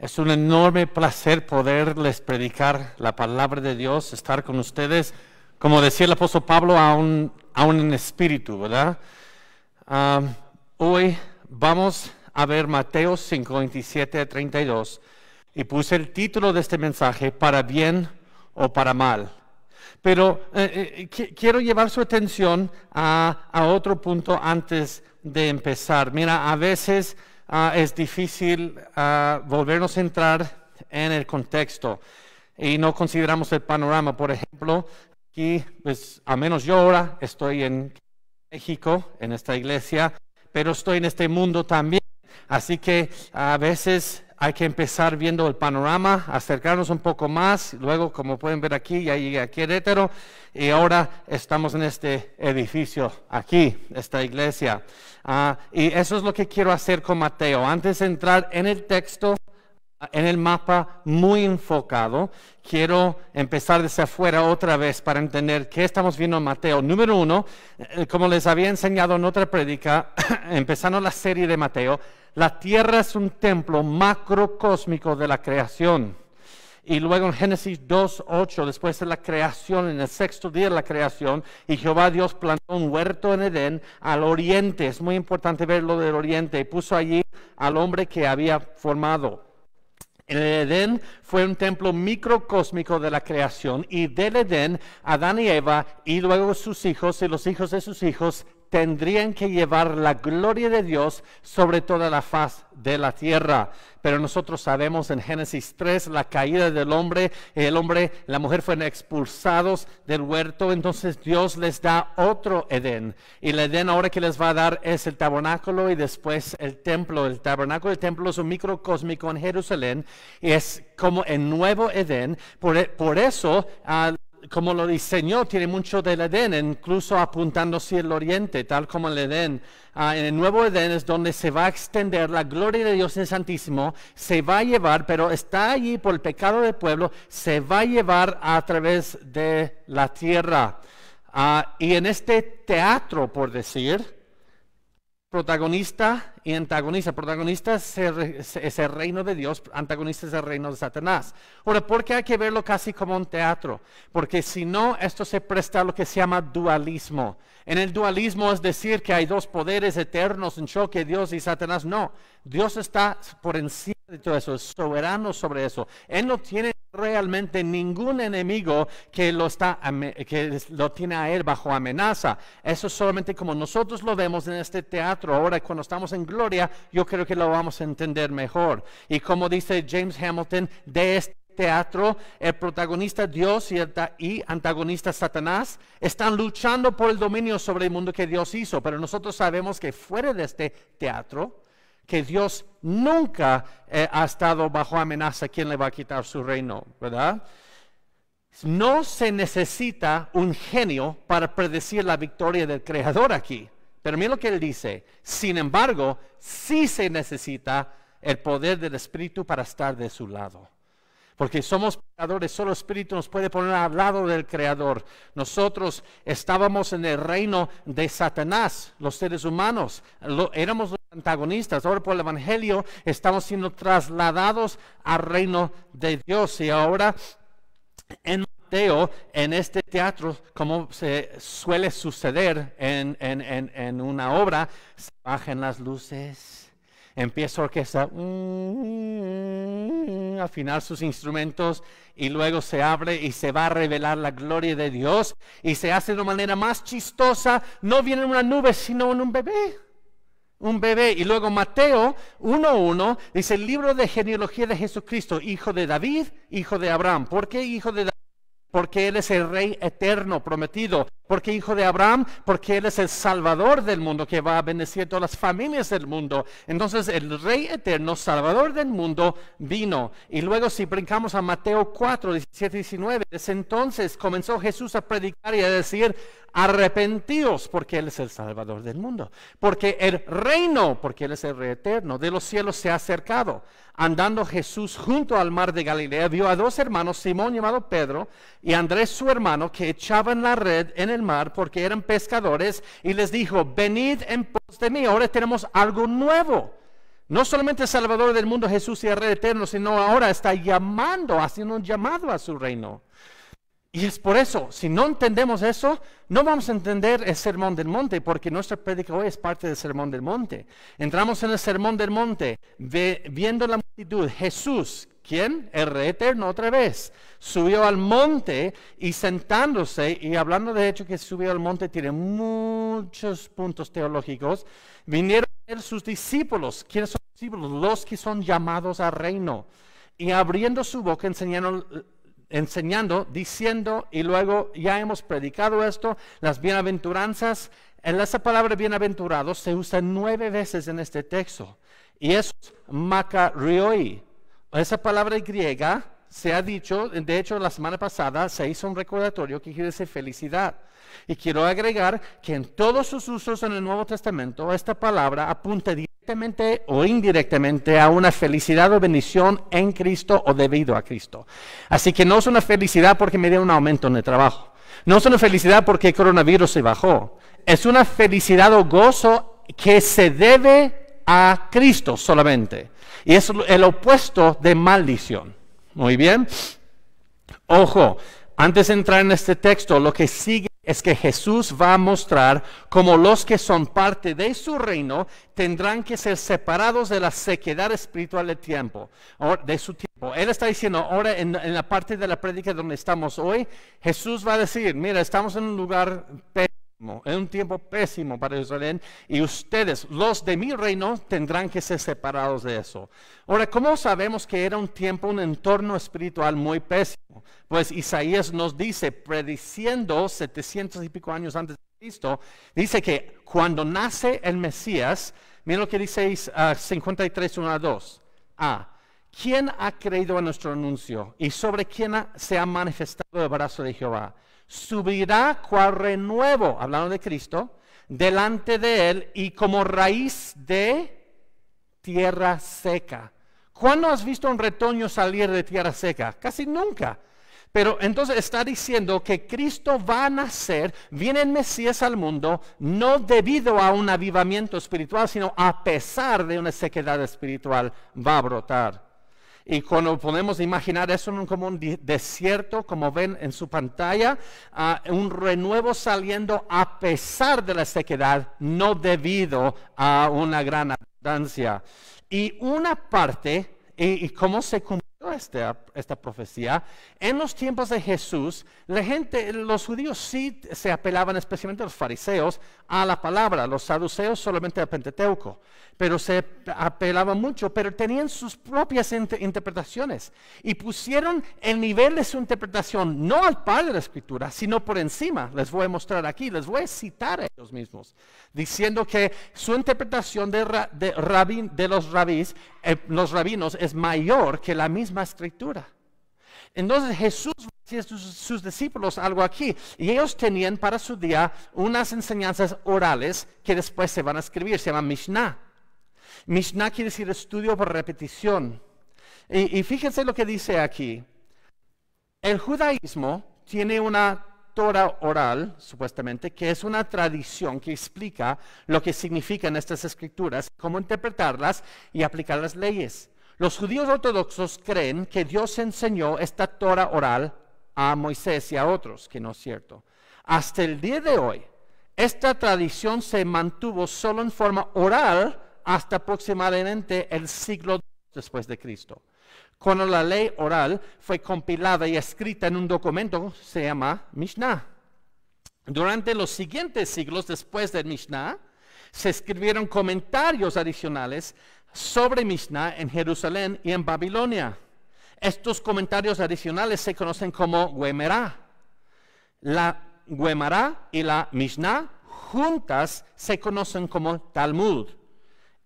Es un enorme placer poderles predicar la palabra de Dios, estar con ustedes, como decía el apóstol Pablo, aún, en espíritu, ¿verdad? hoy vamos a ver Mateo 5, a 32 y puse el título de este mensaje, para bien o para mal. Pero eh, eh, quiero llevar su atención a, otro punto antes de empezar. Mira, a veces Ah, es difícil ah, volvernos a entrar en el contexto y no consideramos el panorama. Por ejemplo, aquí, pues, a menos yo ahora estoy en México, en esta iglesia, pero estoy en este mundo también. Así que a veces hay que empezar viendo el panorama, acercarnos un poco más. Luego, como pueden ver aquí, ya llegué a Querétaro y ahora estamos en este edificio, aquí, esta iglesia. Ah, y eso es lo que quiero hacer con Mateo. Antes de entrar en el texto, en el mapa muy enfocado. Quiero empezar desde afuera otra vez para entender qué estamos viendo en Mateo. Número uno, eh, como les había enseñado en otra prédica, empezando la serie de Mateo, la tierra es un templo macrocósmico de la creación. Y luego en Génesis 2.8, después de la creación, en el sexto día de la creación, y Jehová Dios plantó un huerto en Edén al oriente, es muy importante ver lo del oriente, y puso allí al hombre que había formado el Edén fue un templo microcósmico de la creación y del Edén Adán y Eva y luego sus hijos y los hijos de sus hijos tendrían que llevar la gloria de Dios sobre toda la faz de la tierra. Pero nosotros sabemos en Génesis 3 la caída del hombre, el hombre, la mujer fueron expulsados del huerto, entonces Dios les da otro Edén. Y el Edén ahora que les va a dar es el tabernáculo y después el templo. El tabernáculo, el templo es un microcósmico en Jerusalén, y es como el nuevo Edén. Por, eso como lo diseñó, tiene mucho del Edén, incluso apuntando hacia el oriente, tal como el Edén. Ah, en el nuevo Edén es donde se va a extender la gloria de Dios en Santísimo, se va a llevar, pero está allí por el pecado del pueblo, se va a llevar a través de la tierra. Ah, y en este teatro, por decir, protagonista y antagonista. Protagonista es el, reino de Dios, antagonista es el reino de Satanás. Ahora, ¿por qué hay que verlo casi como un teatro? Porque si no, esto se presta a lo que se llama dualismo. En el dualismo es decir que hay dos poderes eternos en choque, Dios y Satanás. No, Dios está por encima de todo eso, es soberano sobre eso. Él no tiene realmente ningún enemigo que lo, está, que lo tiene a él bajo amenaza. Eso solamente como nosotros lo vemos en este teatro. Ahora, cuando estamos en gloria, yo creo que lo vamos a entender mejor. Y como dice James Hamilton, de este teatro, el protagonista Dios y antagonista Satanás están luchando por el dominio sobre el mundo que Dios hizo. Pero nosotros sabemos que fuera de este teatro, que Dios nunca eh, ha estado bajo amenaza, ¿quién le va a quitar su reino? ¿Verdad? No se necesita un genio para predecir la victoria del Creador aquí. Pero mira lo que él dice. Sin embargo, sí se necesita el poder del Espíritu para estar de su lado. Porque somos pecadores, solo el Espíritu nos puede poner al lado del Creador. Nosotros estábamos en el reino de Satanás, los seres humanos. éramos los antagonistas. Ahora por el Evangelio estamos siendo trasladados al reino de Dios. Y ahora en Mateo, en este teatro, como se suele suceder en, una obra, se bajan las luces, empieza orquesta mm, afinar sus instrumentos y luego se abre y se va a revelar la gloria de Dios y se hace de manera más chistosa, no viene en una nube, sino en un bebé un bebé. Y luego Mateo 1.1 dice el libro de genealogía de Jesucristo, hijo de David, hijo de Abraham. ¿Por qué hijo de David? porque Él es el Rey eterno prometido, porque Hijo de Abraham, porque Él es el Salvador del mundo que va a bendecir todas las familias del mundo. Entonces el Rey eterno, Salvador del mundo, vino. Y luego si brincamos a Mateo 4, 17, 19, desde entonces comenzó Jesús a predicar y a decir, arrepentidos porque Él es el Salvador del mundo, porque el reino, porque Él es el Rey eterno, de los cielos se ha acercado. Andando Jesús junto al mar de Galilea, vio a dos hermanos, Simón llamado Pedro, y Andrés su hermano que echaban la red en el mar porque eran pescadores y les dijo, venid en pos de mí, ahora tenemos algo nuevo. No solamente Salvador del mundo Jesús y el Rey eterno, sino ahora está llamando, haciendo un llamado a su reino. Y es por eso, si no entendemos eso, no vamos a entender el Sermón del Monte, porque nuestra prédica hoy es parte del Sermón del Monte. Entramos en el Sermón del Monte, viendo la multitud, Jesús, ¿Quién? El rey eterno otra vez. Subió al monte y sentándose, y hablando de hecho que subió al monte tiene muchos puntos teológicos, vinieron sus discípulos. ¿Quiénes son los discípulos? Los que son llamados al reino. Y abriendo su boca enseñaron enseñando, diciendo, y luego ya hemos predicado esto, las bienaventuranzas. En esa palabra bienaventurados se usa nueve veces en este texto. Y es macarioi, esa palabra griega se ha dicho, de hecho la semana pasada se hizo un recordatorio que quiere decir felicidad. Y quiero agregar que en todos sus usos en el Nuevo Testamento, esta palabra apunta directamente o indirectamente a una felicidad o bendición en Cristo o debido a Cristo. Así que no es una felicidad porque me dio un aumento en el trabajo. No es una felicidad porque el coronavirus se bajó. Es una felicidad o gozo que se debe a Cristo solamente. Y es el opuesto de maldición. Muy bien. Ojo, antes de entrar en este texto, lo que sigue es que Jesús va a mostrar cómo los que son parte de su reino tendrán que ser separados de la sequedad espiritual del tiempo, de su tiempo. Él está diciendo, ahora en, en la parte de la prédica donde estamos hoy, Jesús va a decir, mira, estamos en un lugar es un tiempo pésimo para Jerusalén y ustedes, los de mi reino, tendrán que ser separados de eso. Ahora, ¿cómo sabemos que era un tiempo, un entorno espiritual muy pésimo? Pues Isaías nos dice, prediciendo 700 y pico años antes de Cristo, dice que cuando nace el Mesías, miren lo que dice Isaías 53, 1 a 2. A. Ah, ¿Quién ha creído en nuestro anuncio? ¿Y sobre quién se ha manifestado el brazo de Jehová? subirá cual renuevo, hablando de Cristo, delante de él y como raíz de tierra seca. ¿Cuándo has visto un retoño salir de tierra seca? Casi nunca. Pero entonces está diciendo que Cristo va a nacer, viene el Mesías al mundo, no debido a un avivamiento espiritual, sino a pesar de una sequedad espiritual, va a brotar y cuando podemos imaginar eso como un desierto, como ven en su pantalla, ah, un renuevo saliendo a pesar de la sequedad, no debido a una gran abundancia. Y una parte, y cómo se cumple este esta, profecía, en los tiempos de Jesús, la gente, los judíos sí se apelaban, especialmente los fariseos, a la palabra, los saduceos solamente al Pentateuco, pero se apelaban mucho, pero tenían sus propias interpretaciones y pusieron el nivel de su interpretación no al Padre de la Escritura, sino por encima. Les voy a mostrar aquí, les voy a citar a ellos mismos diciendo que su interpretación de, los, rabis, eh, los rabinos es mayor que la misma escritura. Entonces Jesús decía a sus, sus, discípulos algo aquí, y ellos tenían para su día unas enseñanzas orales que después se van a escribir, se llama Mishnah. Mishnah quiere decir estudio por repetición. Y, y fíjense lo que dice aquí. El judaísmo tiene una Tora oral, supuestamente, que es una tradición que explica lo que significan estas escrituras, cómo interpretarlas y aplicar las leyes. Los judíos ortodoxos creen que Dios enseñó esta Tora oral a Moisés y a otros, que no es cierto. Hasta el día de hoy, esta tradición se mantuvo solo en forma oral hasta aproximadamente el siglo después de Cristo. Cuando la ley oral fue compilada y escrita en un documento, se llama Mishnah. Durante los siguientes siglos después del Mishnah, se escribieron comentarios adicionales sobre Mishnah en Jerusalén y en Babilonia. Estos comentarios adicionales se conocen como Guemerá. La Guemará y la Mishnah juntas se conocen como Talmud.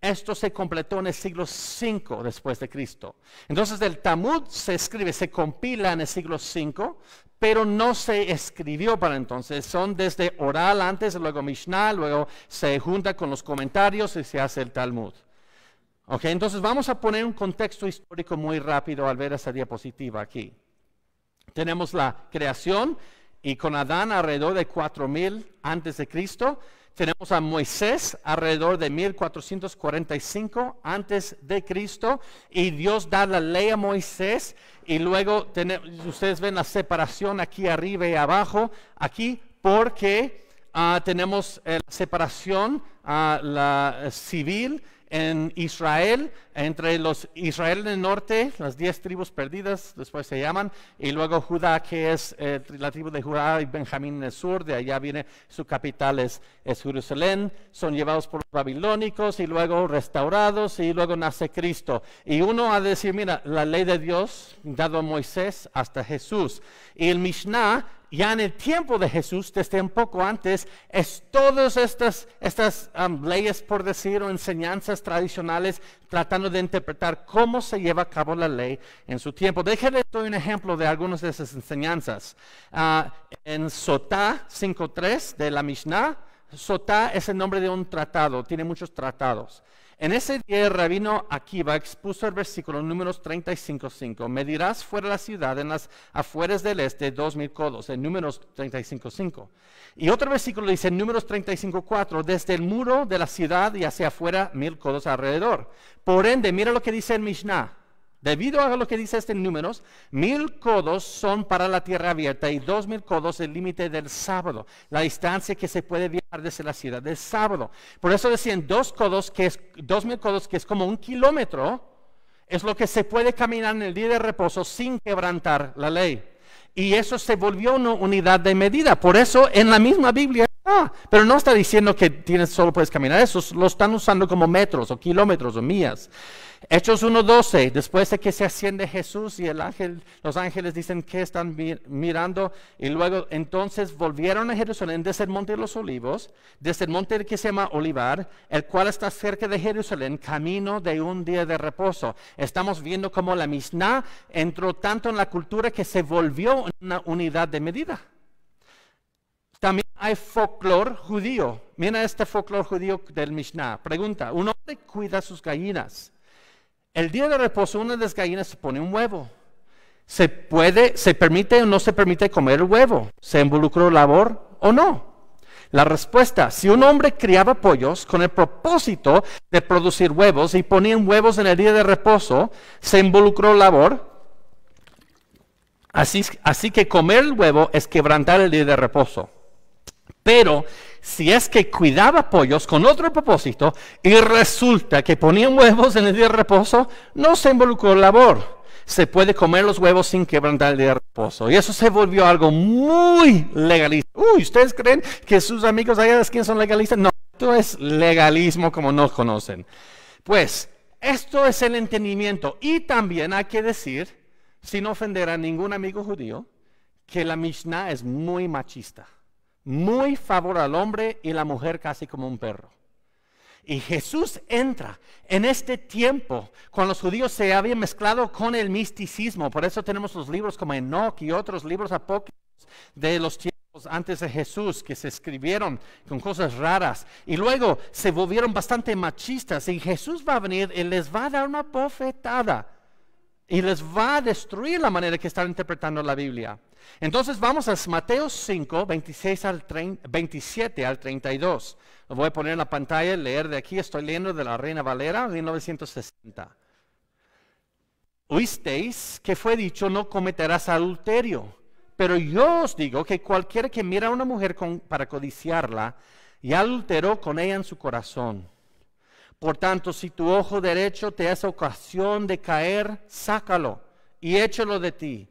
Esto se completó en el siglo V después de Cristo. Entonces el Talmud se escribe, se compila en el siglo V, pero no se escribió para entonces. Son desde oral antes, luego Mishnah, luego se junta con los comentarios y se hace el Talmud. Ok, entonces vamos a poner un contexto histórico muy rápido al ver esa diapositiva aquí. Tenemos la creación y con Adán alrededor de 4000 antes de Cristo tenemos a Moisés alrededor de 1445 antes de Cristo y Dios da la ley a Moisés y luego ustedes ven la separación aquí arriba y abajo, aquí porque ah, tenemos eh, la separación a ah, la, eh, civil en Israel entre los Israel del norte, las diez tribus perdidas, después se llaman, y luego Judá, que es eh, la tribu de Judá y Benjamín en el sur, de allá viene su capital es, Jerusalén, son llevados por los babilónicos y luego restaurados y luego nace Cristo. Y uno ha de decir, mira, la ley de Dios, dado a Moisés hasta Jesús. Y el Mishnah ya en el tiempo de Jesús, desde un poco antes, es todas estas, estas leyes, por decir, o enseñanzas tradicionales tratando de interpretar cómo se lleva a cabo la ley en su tiempo. Déjenme doy un ejemplo de algunas de esas enseñanzas. Ah, en Sotá 5.3 de la Mishnah, Sotá es el nombre de un tratado, tiene muchos tratados. En ese día el rabino Akiva expuso el versículo números 35.5. Medirás fuera la ciudad en las afueras del este dos mil codos, en números 35.5. Y otro versículo dice, en números 35.4, desde el muro de la ciudad y hacia afuera mil codos alrededor. Por ende, mira lo que dice el Mishnah. Debido a lo que dice este en números, mil codos son para la tierra abierta y dos mil codos el límite del sábado, la distancia que se puede viajar desde la ciudad del sábado. Por eso decían dos codos, que es dos mil codos, que es como un kilómetro, es lo que se puede caminar en el día de reposo sin quebrantar la ley. Y eso se volvió una unidad de medida. Por eso en la misma Biblia pero no está diciendo que tienes, solo puedes caminar eso, lo están usando como metros o kilómetros o millas. Hechos 1.12, después de que se asciende Jesús y el ángel, los ángeles dicen que están mirando, y luego entonces volvieron a Jerusalén desde el monte de los olivos, desde el monte que se llama Olivar, el cual está cerca de Jerusalén, camino de un día de reposo. Estamos viendo cómo la Mishnah entró tanto en la cultura que se volvió una unidad de medida. También hay folclor judío. Mira este folclor judío del Mishnah. Pregunta, ¿un hombre cuida sus gallinas? El día de reposo, una de las gallinas pone un huevo. ¿Se puede, se permite o no se permite comer el huevo? ¿Se involucró labor o no? La respuesta, si un hombre criaba pollos con el propósito de producir huevos y ponían huevos en el día de reposo, se involucró labor. Así, así que comer el huevo es quebrantar el día de reposo. Pero si es que cuidaba pollos con otro propósito y resulta que ponían huevos en el día de reposo, no se involucró labor. Se puede comer los huevos sin quebrantar el día de reposo. Y eso se volvió algo muy legalista. Uy, ¿ustedes creen que sus amigos allá de son legalistas? No, esto es legalismo como nos conocen. Pues, esto es el entendimiento. Y también hay que decir, sin ofender a ningún amigo judío, que la Mishnah es muy machista muy favor al hombre y la mujer casi como un perro. Y Jesús entra en este tiempo, cuando los judíos se habían mezclado con el misticismo, por eso tenemos los libros como Enoch y otros libros apócrifos de los tiempos antes de Jesús, que se escribieron con cosas raras, y luego se volvieron bastante machistas, y Jesús va a venir y les va a dar una bofetada, y les va a destruir la manera que están interpretando la Biblia. Entonces vamos a Mateo 5, al 27 al 32. Lo voy a poner en la pantalla, leer de aquí. Estoy leyendo de la Reina Valera, 1960. Oísteis que fue dicho, no cometerás adulterio. Pero yo os digo que cualquiera que mira a una mujer con, para codiciarla, ya adulteró con ella en su corazón. Por tanto, si tu ojo derecho te hace ocasión de caer, sácalo y échalo de ti.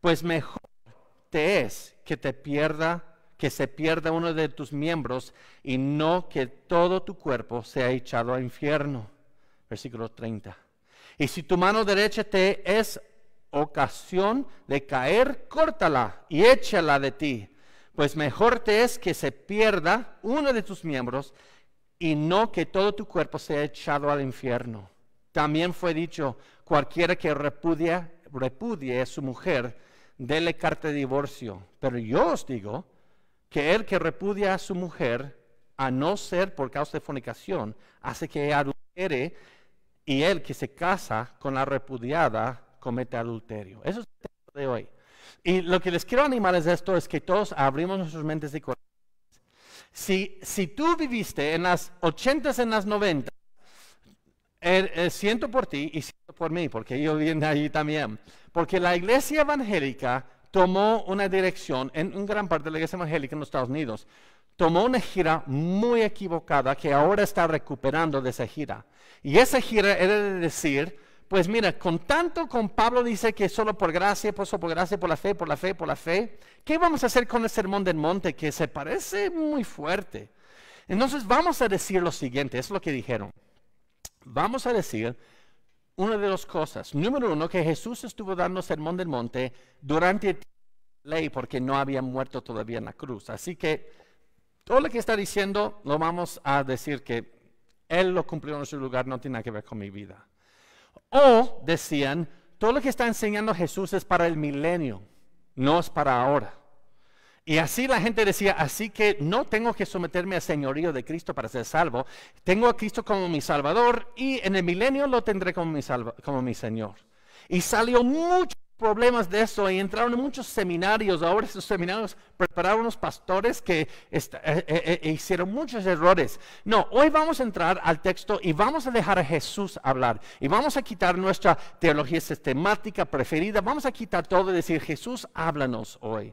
Pues mejor es que te pierda, que se pierda uno de tus miembros y no que todo tu cuerpo sea echado al infierno. Versículo 30. Y si tu mano derecha te es ocasión de caer, córtala y échala de ti, pues mejor te es que se pierda uno de tus miembros y no que todo tu cuerpo sea echado al infierno. También fue dicho, cualquiera que repudie a su mujer, dele carta de divorcio. Pero yo os digo que el que repudia a su mujer, a no ser por causa de fornicación, hace que adultere y el que se casa con la repudiada comete adulterio. Eso es el tema de hoy. Y lo que les quiero animar es esto, es que todos abrimos nuestras mentes y corazones. Si, si tú viviste en las ochentas, s en las 90 siento por ti y siento por mí, porque yo vine allí también. Porque la iglesia evangélica tomó una dirección, en, en gran parte de la iglesia evangélica en los Estados Unidos, tomó una gira muy equivocada que ahora está recuperando de esa gira. Y esa gira era de decir, pues mira, con tanto con Pablo dice que solo por gracia, por eso por gracia, por la fe, por la fe, por la fe, ¿qué vamos a hacer con el sermón del monte que se parece muy fuerte? Entonces vamos a decir lo siguiente, es lo que dijeron vamos a decir una de dos cosas. Número uno, que Jesús estuvo dando sermón del monte durante la ley porque no había muerto todavía en la cruz. Así que todo lo que está diciendo lo vamos a decir que Él lo cumplió en su lugar, no tiene nada que ver con mi vida. O decían, todo lo que está enseñando Jesús es para el milenio, no es para ahora. Y así la gente decía, así que no tengo que someterme al señorío de Cristo para ser salvo, tengo a Cristo como mi Salvador y en el milenio lo tendré como mi, Señor. Y salió muchos problemas de eso y entraron en muchos seminarios, ahora esos seminarios prepararon unos pastores que eh, eh, eh, hicieron muchos errores. No, hoy vamos a entrar al texto y vamos a dejar a Jesús hablar y vamos a quitar nuestra teología sistemática preferida, vamos a quitar todo y decir, Jesús, háblanos hoy.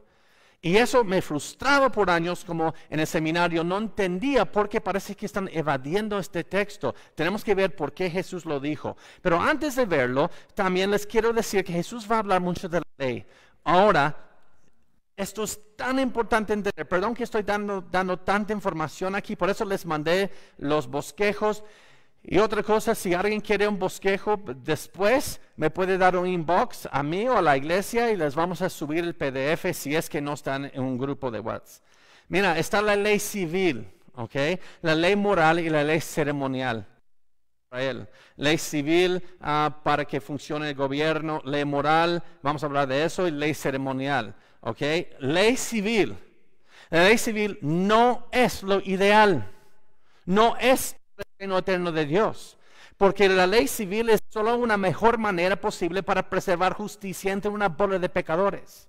Y eso me frustraba por años, como en el seminario, no entendía por qué parece que están evadiendo este texto. Tenemos que ver por qué Jesús lo dijo. Pero antes de verlo, también les quiero decir que Jesús va a hablar mucho de la ley. Ahora, esto es tan importante entender. Perdón que estoy dando, dando tanta información aquí, por eso les mandé los bosquejos. Y otra cosa, si alguien quiere un bosquejo después, me puede dar un inbox a mí o a la iglesia y les vamos a subir el PDF si es que no están en un grupo de WhatsApp. Mira, está la ley civil, ¿ok? La ley moral y la ley ceremonial. Israel. Ley civil ah, para que funcione el gobierno, ley moral, vamos a hablar de eso, y ley ceremonial, ¿ok? Ley civil. La ley civil no es lo ideal, no es reino eterno de Dios. Porque la ley civil es solo una mejor manera posible para preservar justicia entre una bola de pecadores.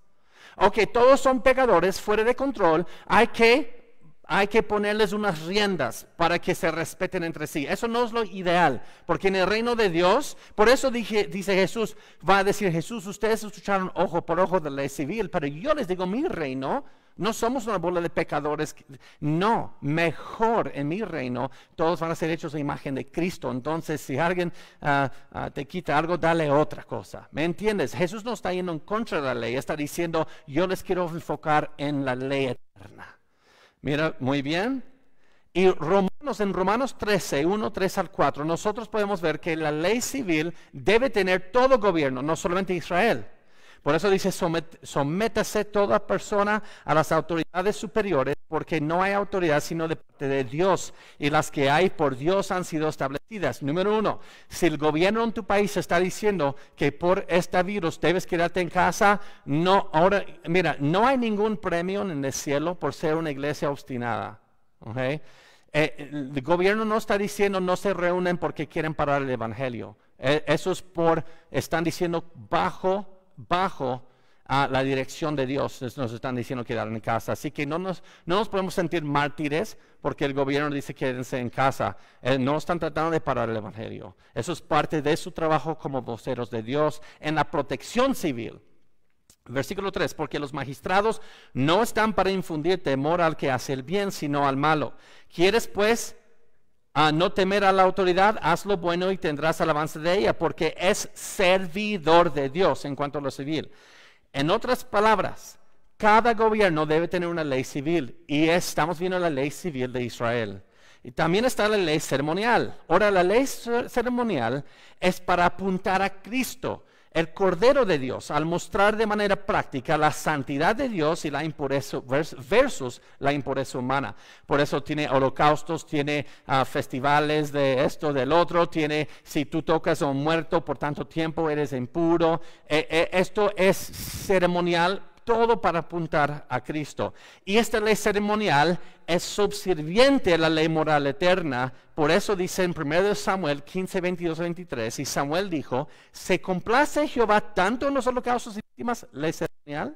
Ok, todos son pecadores fuera de control. Hay que, hay que ponerles unas riendas para que se respeten entre sí. Eso no es lo ideal, porque en el reino de Dios, por eso dice Jesús, va a decir Jesús, ustedes escucharon ojo por ojo de la ley civil, pero yo les digo, mi reino no somos una bola de pecadores. No, mejor en mi reino todos van a ser hechos a imagen de Cristo. Entonces, si alguien ah, ah, te quita algo, dale otra cosa. ¿Me entiendes? Jesús no está yendo en contra de la ley, está diciendo, yo les quiero enfocar en la ley eterna. Mira, muy bien. Y Romanos, en Romanos 13, 1, 3 al 4, nosotros podemos ver que la ley civil debe tener todo gobierno, no solamente Israel. Por eso dice, sométase toda persona a las autoridades superiores, porque no hay autoridad sino de parte de Dios, y las que hay por Dios han sido establecidas. Número uno, si el gobierno en tu país está diciendo que por este virus debes quedarte en casa, no, ahora, mira, no hay ningún premio en el cielo por ser una iglesia obstinada. Eh, el gobierno no está diciendo no se reúnen porque quieren parar el evangelio. E, eso es por, están diciendo bajo bajo a la dirección de Dios. Nos están diciendo quedar en casa. Así que no nos, no nos podemos sentir mártires porque el gobierno dice quédense en casa. Eh, no están tratando de parar el Evangelio. Eso es parte de su trabajo como voceros de Dios en la protección civil. Versículo 3, porque los magistrados no están para infundir temor al que hace el bien, sino al malo. ¿Quieres pues a no temer a la autoridad, haz lo bueno y tendrás alabanza de ella, porque es servidor de Dios en cuanto a lo civil. En otras palabras, cada gobierno debe tener una ley civil y estamos viendo la ley civil de Israel. Y también está la ley ceremonial. Ahora, la ley ceremonial es para apuntar a Cristo. El Cordero de Dios, al mostrar de manera práctica la santidad de Dios y la impureza versus la impureza humana. Por eso tiene holocaustos, tiene ah, festivales de esto, del otro, tiene si tú tocas a un muerto por tanto tiempo eres impuro. Eh, eh, esto es ceremonial todo para apuntar a Cristo. Y esta ley ceremonial es subserviente a la ley moral eterna. Por eso dice en 1 Samuel 15, 22, 23, y Samuel dijo, ¿se complace Jehová tanto en los holocaustos y víctimas, ley ceremonial,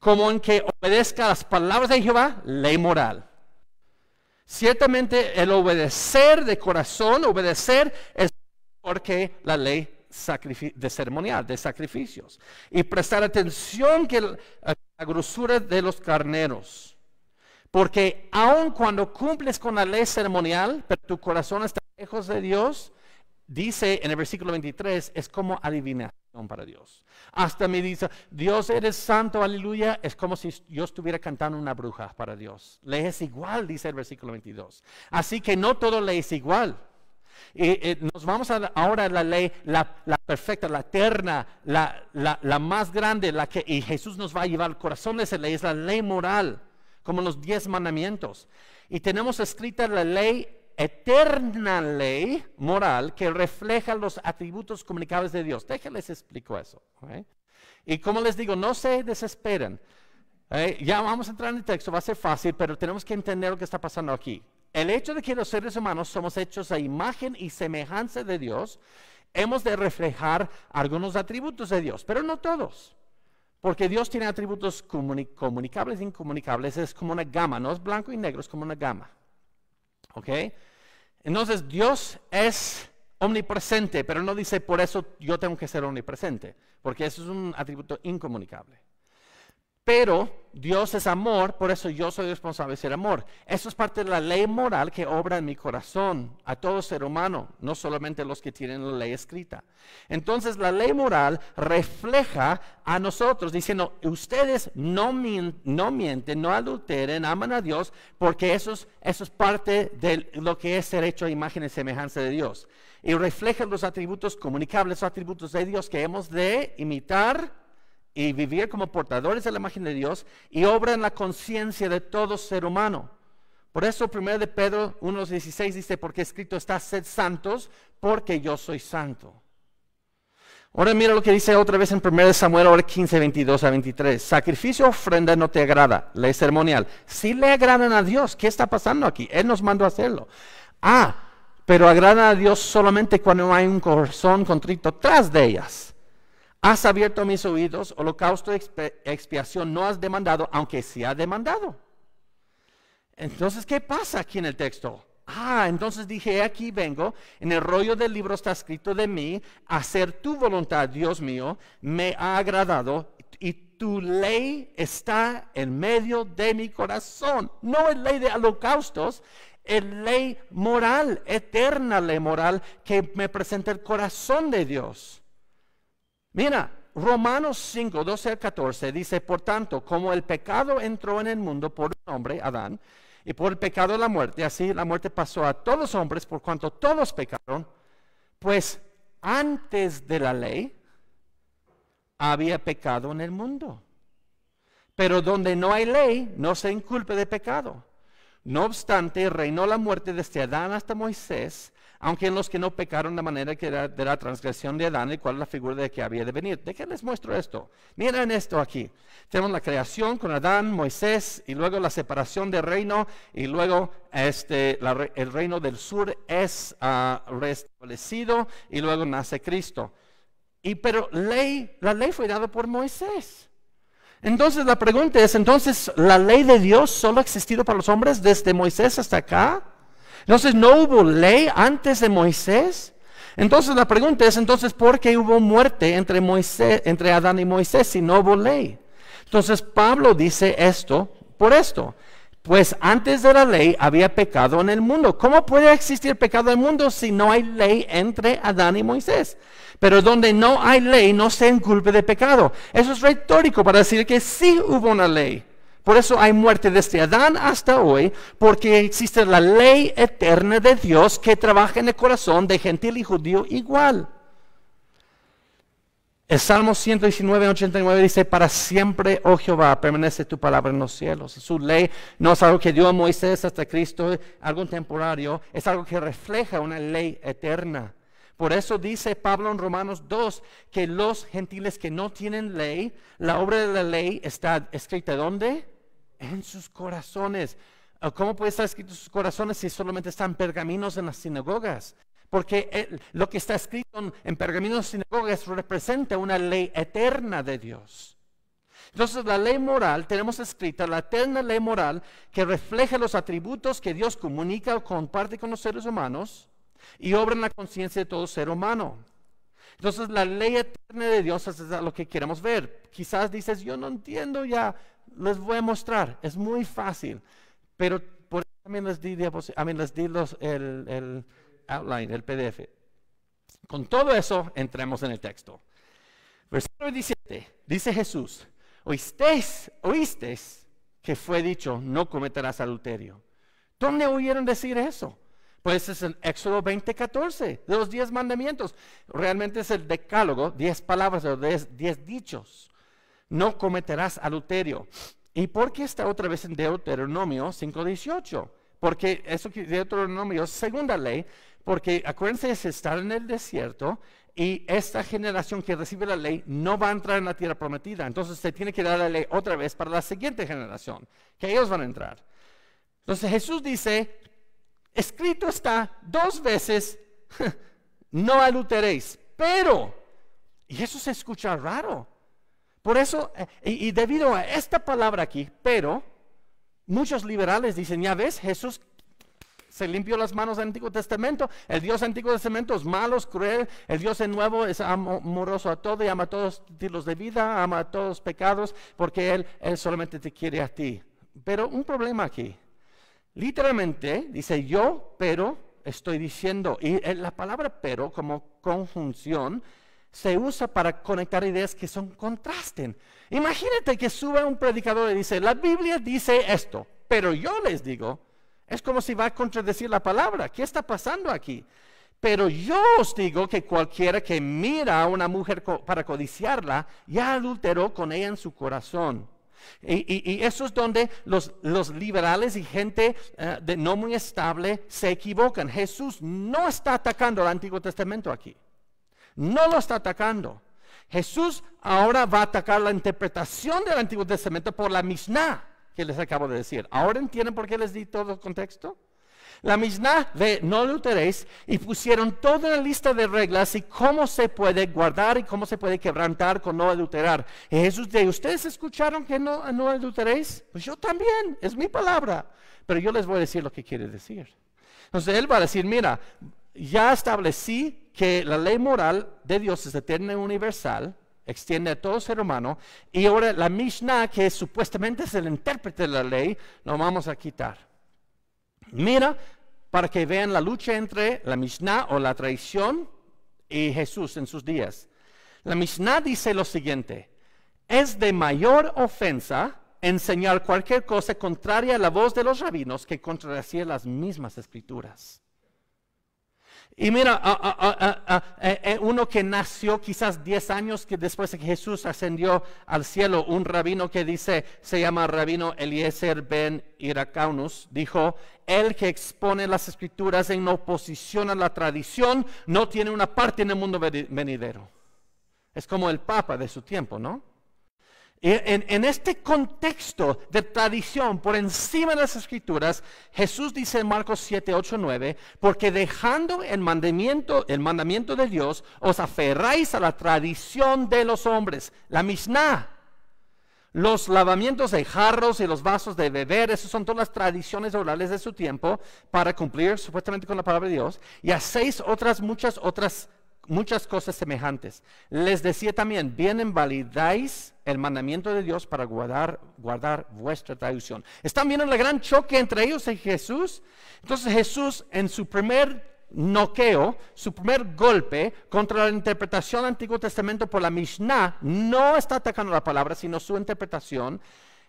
como en que obedezca las palabras de Jehová, ley moral? Ciertamente el obedecer de corazón, obedecer es porque la ley de ceremonial, de sacrificios. Y prestar atención que eh, la grosura de los carneros. Porque aun cuando cumples con la ley ceremonial, pero tu corazón está lejos de Dios, dice en el versículo 23, es como adivinación para Dios. Hasta me dice, Dios eres santo, aleluya, es como si yo estuviera cantando una bruja para Dios. Le es igual, dice el versículo 22. Así que no todo le es igual. Y eh, nos vamos ahora a la ley, la, perfecta, la eterna, la, la, más grande, la que y Jesús nos va a llevar al corazón de esa ley, es la ley moral, como los diez mandamientos. Y tenemos escrita la ley, eterna ley moral, que refleja los atributos comunicables de Dios. Déjenles explico eso. ¿eh? Y como les digo, no se desesperen. ¿eh? ya vamos a entrar en el texto, va a ser fácil, pero tenemos que entender lo que está pasando aquí el hecho de que los seres humanos somos hechos a imagen y semejanza de Dios, hemos de reflejar algunos atributos de Dios, pero no todos. Porque Dios tiene atributos comunicables e incomunicables, es como una gama, no es blanco y negro, es como una gama. ¿Ok? Entonces Dios es omnipresente, pero no dice por eso yo tengo que ser omnipresente, porque eso es un atributo incomunicable. Pero Dios es amor, por eso yo soy responsable de ser amor. Eso es parte de la ley moral que obra en mi corazón, a todo ser humano, no solamente los que tienen la ley escrita. Entonces la ley moral refleja a nosotros diciendo, ustedes no, mienten, no adulteren, aman a Dios, porque eso es, parte de lo que es ser hecho a imagen y semejanza de Dios. Y refleja los atributos comunicables, los atributos de Dios que hemos de imitar y vivir como portadores de la imagen de Dios y obra en la conciencia de todo ser humano. Por eso 1 de Pedro 1.16 dice, porque escrito está, sed santos, porque yo soy santo. Ahora mira lo que dice otra vez en 1 Samuel, ahora 15, 22 a 23. Sacrificio, ofrenda no te agrada, ley ceremonial. Si le agradan a Dios, ¿qué está pasando aquí? Él nos mandó a hacerlo. Ah, pero agrada a Dios solamente cuando hay un corazón contrito tras de ellas. Has abierto mis oídos, holocausto expiación no has demandado, aunque se ha demandado. Entonces, ¿qué pasa aquí en el texto? Ah, entonces dije, aquí vengo, en el rollo del libro está escrito de mí, hacer tu voluntad, Dios mío, me ha agradado y tu ley está en medio de mi corazón. No es ley de holocaustos, es ley moral, eterna ley moral que me presenta el corazón de Dios. Mira, Romanos 5, 12 al 14 dice, por tanto, como el pecado entró en el mundo por un hombre, Adán, y por el pecado la muerte, así la muerte pasó a todos los hombres por cuanto todos pecaron, pues antes de la ley había pecado en el mundo. Pero donde no hay ley, no se inculpe de pecado. No obstante, reinó la muerte desde Adán hasta Moisés, aunque en los que no pecaron de manera que era de la transgresión de Adán, Y cuál es la figura de que había de venir. ¿De qué les muestro esto? Miren esto aquí. Tenemos la creación con Adán, Moisés, y luego la separación del reino, y luego este, el reino del sur es ah, restablecido, y luego nace Cristo. Y pero ley, la ley fue dada por Moisés. Entonces la pregunta es, entonces, ¿la ley de Dios solo ha existido para los hombres desde Moisés hasta acá? Entonces, ¿no hubo ley antes de Moisés? Entonces la pregunta es, entonces, ¿por qué hubo muerte entre, Moisés, entre Adán y Moisés si no hubo ley? Entonces Pablo dice esto por esto. Pues antes de la ley había pecado en el mundo. ¿Cómo puede existir pecado en el mundo si no hay ley entre Adán y Moisés? Pero donde no hay ley no se inculpe de pecado. Eso es retórico para decir que sí hubo una ley. Por eso hay muerte desde Adán hasta hoy, porque existe la ley eterna de Dios que trabaja en el corazón de gentil y judío igual. El Salmo 119, 89 dice, para siempre, oh Jehová, permanece tu palabra en los cielos. Su ley no es algo que dio a Moisés hasta Cristo, algo temporario, es algo que refleja una ley eterna. Por eso dice Pablo en Romanos 2 que los gentiles que no tienen ley, la obra de la ley está escrita ¿dónde? En sus corazones. Ah, ¿Cómo puede estar escrito en sus corazones si solamente están pergaminos en las sinagogas? Porque eh, lo que está escrito en pergaminos sinagogas representa una ley eterna de Dios. Entonces la ley moral, tenemos escrita la eterna ley moral que refleja los atributos que Dios comunica o comparte con los seres humanos y obra en la conciencia de todo ser humano. Entonces la ley eterna de Dios es lo que queremos ver. Quizás dices, yo no entiendo ya, les voy a mostrar, es muy fácil. Pero por eso también les di, el, el outline, el PDF. Con todo eso, entremos en el texto. Versículo 17, dice Jesús, oísteis, oísteis que fue dicho, no cometerás adulterio. ¿Dónde oyeron decir eso? Pues es en Éxodo 20:14, de los 10 mandamientos. Realmente es el decálogo, 10 palabras o 10, dichos. No cometerás adulterio. ¿Y por qué está otra vez en Deuteronomio 5:18? Porque eso que Deuteronomio es segunda ley, porque acuérdense es estar en el desierto y esta generación que recibe la ley no va a entrar en la tierra prometida. Entonces se tiene que dar la ley otra vez para la siguiente generación, que ellos van a entrar. Entonces Jesús dice, escrito está dos veces, no aluteréis, pero, y eso se escucha raro. Por eso, eh, y, debido a esta palabra aquí, pero, muchos liberales dicen, ya ves, Jesús se limpió las manos del Antiguo Testamento. El Dios Antiguo Testamento es malo, es cruel. El Dios Nuevo es amoroso a todo y ama a todos estilos de vida, ama a todos pecados, porque Él, Él solamente te quiere a ti. Pero un problema aquí. Literalmente dice yo, pero estoy diciendo. Y eh, la palabra pero como conjunción se usa para conectar ideas que son contrasten. Imagínate que sube un predicador y dice, la Biblia dice esto, pero yo les digo, es como si va a contradecir la palabra. ¿Qué está pasando aquí? Pero yo os digo que cualquiera que mira a una mujer para codiciarla, ya adulteró con ella en su corazón. Y, eso es donde los, liberales y gente eh, de no muy estable se equivocan. Jesús no está atacando el Antiguo Testamento aquí. No lo está atacando. Jesús ahora va a atacar la interpretación del Antiguo Testamento por la Mishnah que les acabo de decir. ¿Ahora entienden por qué les di todo el contexto? la misma de no adulteréis y pusieron toda la lista de reglas y cómo se puede guardar y cómo se puede quebrantar con no adulterar. Y Jesús dice, ¿ustedes escucharon que no, no adulteréis? Pues yo también, es mi palabra. Pero yo les voy a decir lo que quiere decir. Entonces él va a decir, mira, ya establecí que la ley moral de Dios es eterna y universal, extiende a todo ser humano, y ahora la Mishnah, que supuestamente es el intérprete de la ley, lo vamos a quitar. Mira para que vean la lucha entre la Mishnah o la traición y Jesús en sus días. La Mishnah dice lo siguiente, es de mayor ofensa enseñar cualquier cosa contraria a la voz de los rabinos que contradecir las mismas escrituras. Y mira, eh, eh, uno que nació quizás 10 años que después de que Jesús ascendió al cielo, un rabino que dice, se llama rabino Eliezer ben Iracaunus, dijo, el que expone las escrituras en oposición a la tradición no tiene una parte en el mundo venidero. Es como el papa de su tiempo, ¿no? En, este contexto de tradición, por encima de las escrituras, Jesús dice en Marcos 7, 8, 9, porque dejando el mandamiento, el mandamiento de Dios, os aferráis a la tradición de los hombres, la Mishnah. Los lavamientos de jarros y los vasos de beber, esas son todas las tradiciones orales de su tiempo para cumplir supuestamente con la palabra de Dios. Y hacéis otras, muchas otras muchas cosas semejantes. Les decía también, bien validáis el mandamiento de Dios para guardar, guardar vuestra traducción. Están viendo el gran choque entre ellos y Jesús. Entonces Jesús en su primer noqueo, su primer golpe contra la interpretación del Antiguo Testamento por la Mishnah, no está atacando la palabra, sino su interpretación,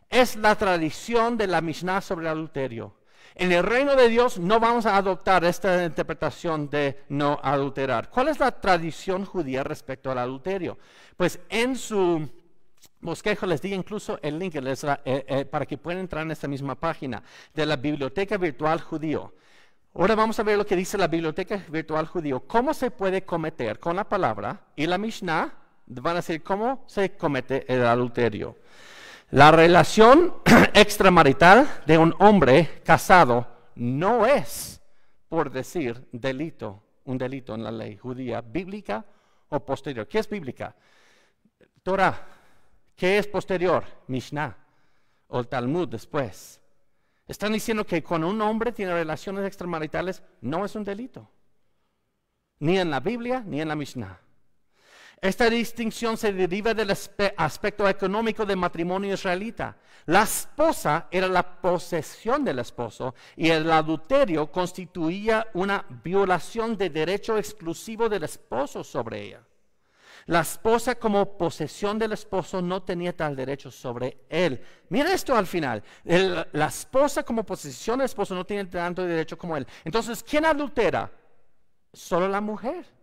es la tradición de la Mishnah sobre el adulterio. En el reino de Dios no vamos a adoptar esta interpretación de no adulterar. ¿Cuál es la tradición judía respecto al adulterio? Pues en su bosquejo les di incluso el link eh, eh, para que puedan entrar en esta misma página de la Biblioteca Virtual Judío. Ahora vamos a ver lo que dice la Biblioteca Virtual Judío. ¿Cómo se puede cometer con la palabra y la Mishnah? Van a decir cómo se comete el adulterio. La relación extramarital de un hombre casado no es, por decir, delito, un delito en la ley judía bíblica o posterior. ¿Qué es bíblica? Torah. ¿Qué es posterior? Mishnah o el Talmud después. Están diciendo que con un hombre tiene relaciones extramaritales no es un delito. Ni en la Biblia ni en la Mishnah. Esta distinción se deriva del aspecto económico del matrimonio israelita. La esposa era la posesión del esposo y el adulterio constituía una violación de derecho exclusivo del esposo sobre ella. La esposa como posesión del esposo no tenía tal derecho sobre él. Mira esto al final. la esposa como posesión del esposo no tiene tanto derecho como él. Entonces, ¿quién adultera? Solo la mujer.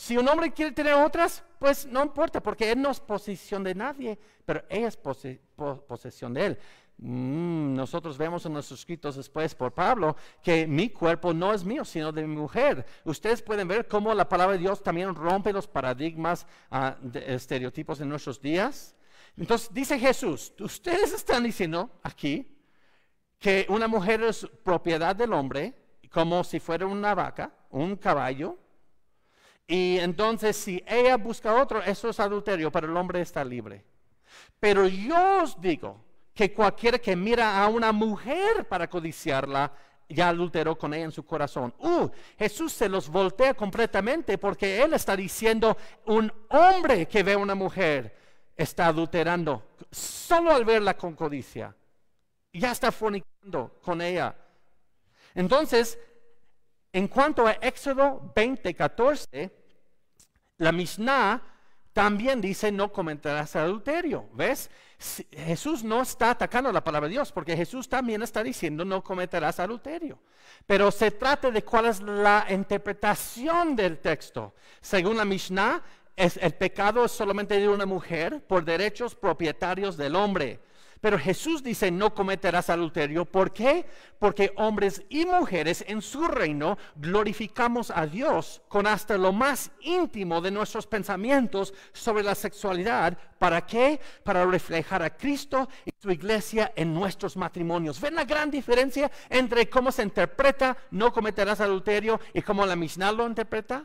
Si un hombre quiere tener otras, pues no importa, porque él no es posesión de nadie, pero ella es posesión de él. Mm, nosotros vemos en los escritos después por Pablo que mi cuerpo no es mío, sino de mi mujer. Ustedes pueden ver cómo la palabra de Dios también rompe los paradigmas, ah, de estereotipos en nuestros días. Entonces dice Jesús, ustedes están diciendo aquí que una mujer es propiedad del hombre, como si fuera una vaca, un caballo, y entonces si ella busca otro, eso es adulterio, pero el hombre está libre. Pero yo os digo que cualquiera que mira a una mujer para codiciarla, ya adulteró con ella en su corazón. Uh, Jesús se los voltea completamente porque él está diciendo, un hombre que ve a una mujer está adulterando solo al verla con codicia. Ya está fornicando con ella. Entonces, en cuanto a Éxodo 20.14. La Mishnah también dice no cometerás adulterio. ¿Ves? Jesús no está atacando la palabra de Dios porque Jesús también está diciendo no cometerás adulterio. Pero se trata de cuál es la interpretación del texto. Según la Mishnah, es, el pecado es solamente de una mujer por derechos propietarios del hombre. Pero Jesús dice, no cometerás adulterio. ¿Por qué? Porque hombres y mujeres en su reino glorificamos a Dios con hasta lo más íntimo de nuestros pensamientos sobre la sexualidad. ¿Para qué? Para reflejar a Cristo y su iglesia en nuestros matrimonios. ¿Ven la gran diferencia entre cómo se interpreta no cometerás adulterio y cómo la Mishnah lo interpreta?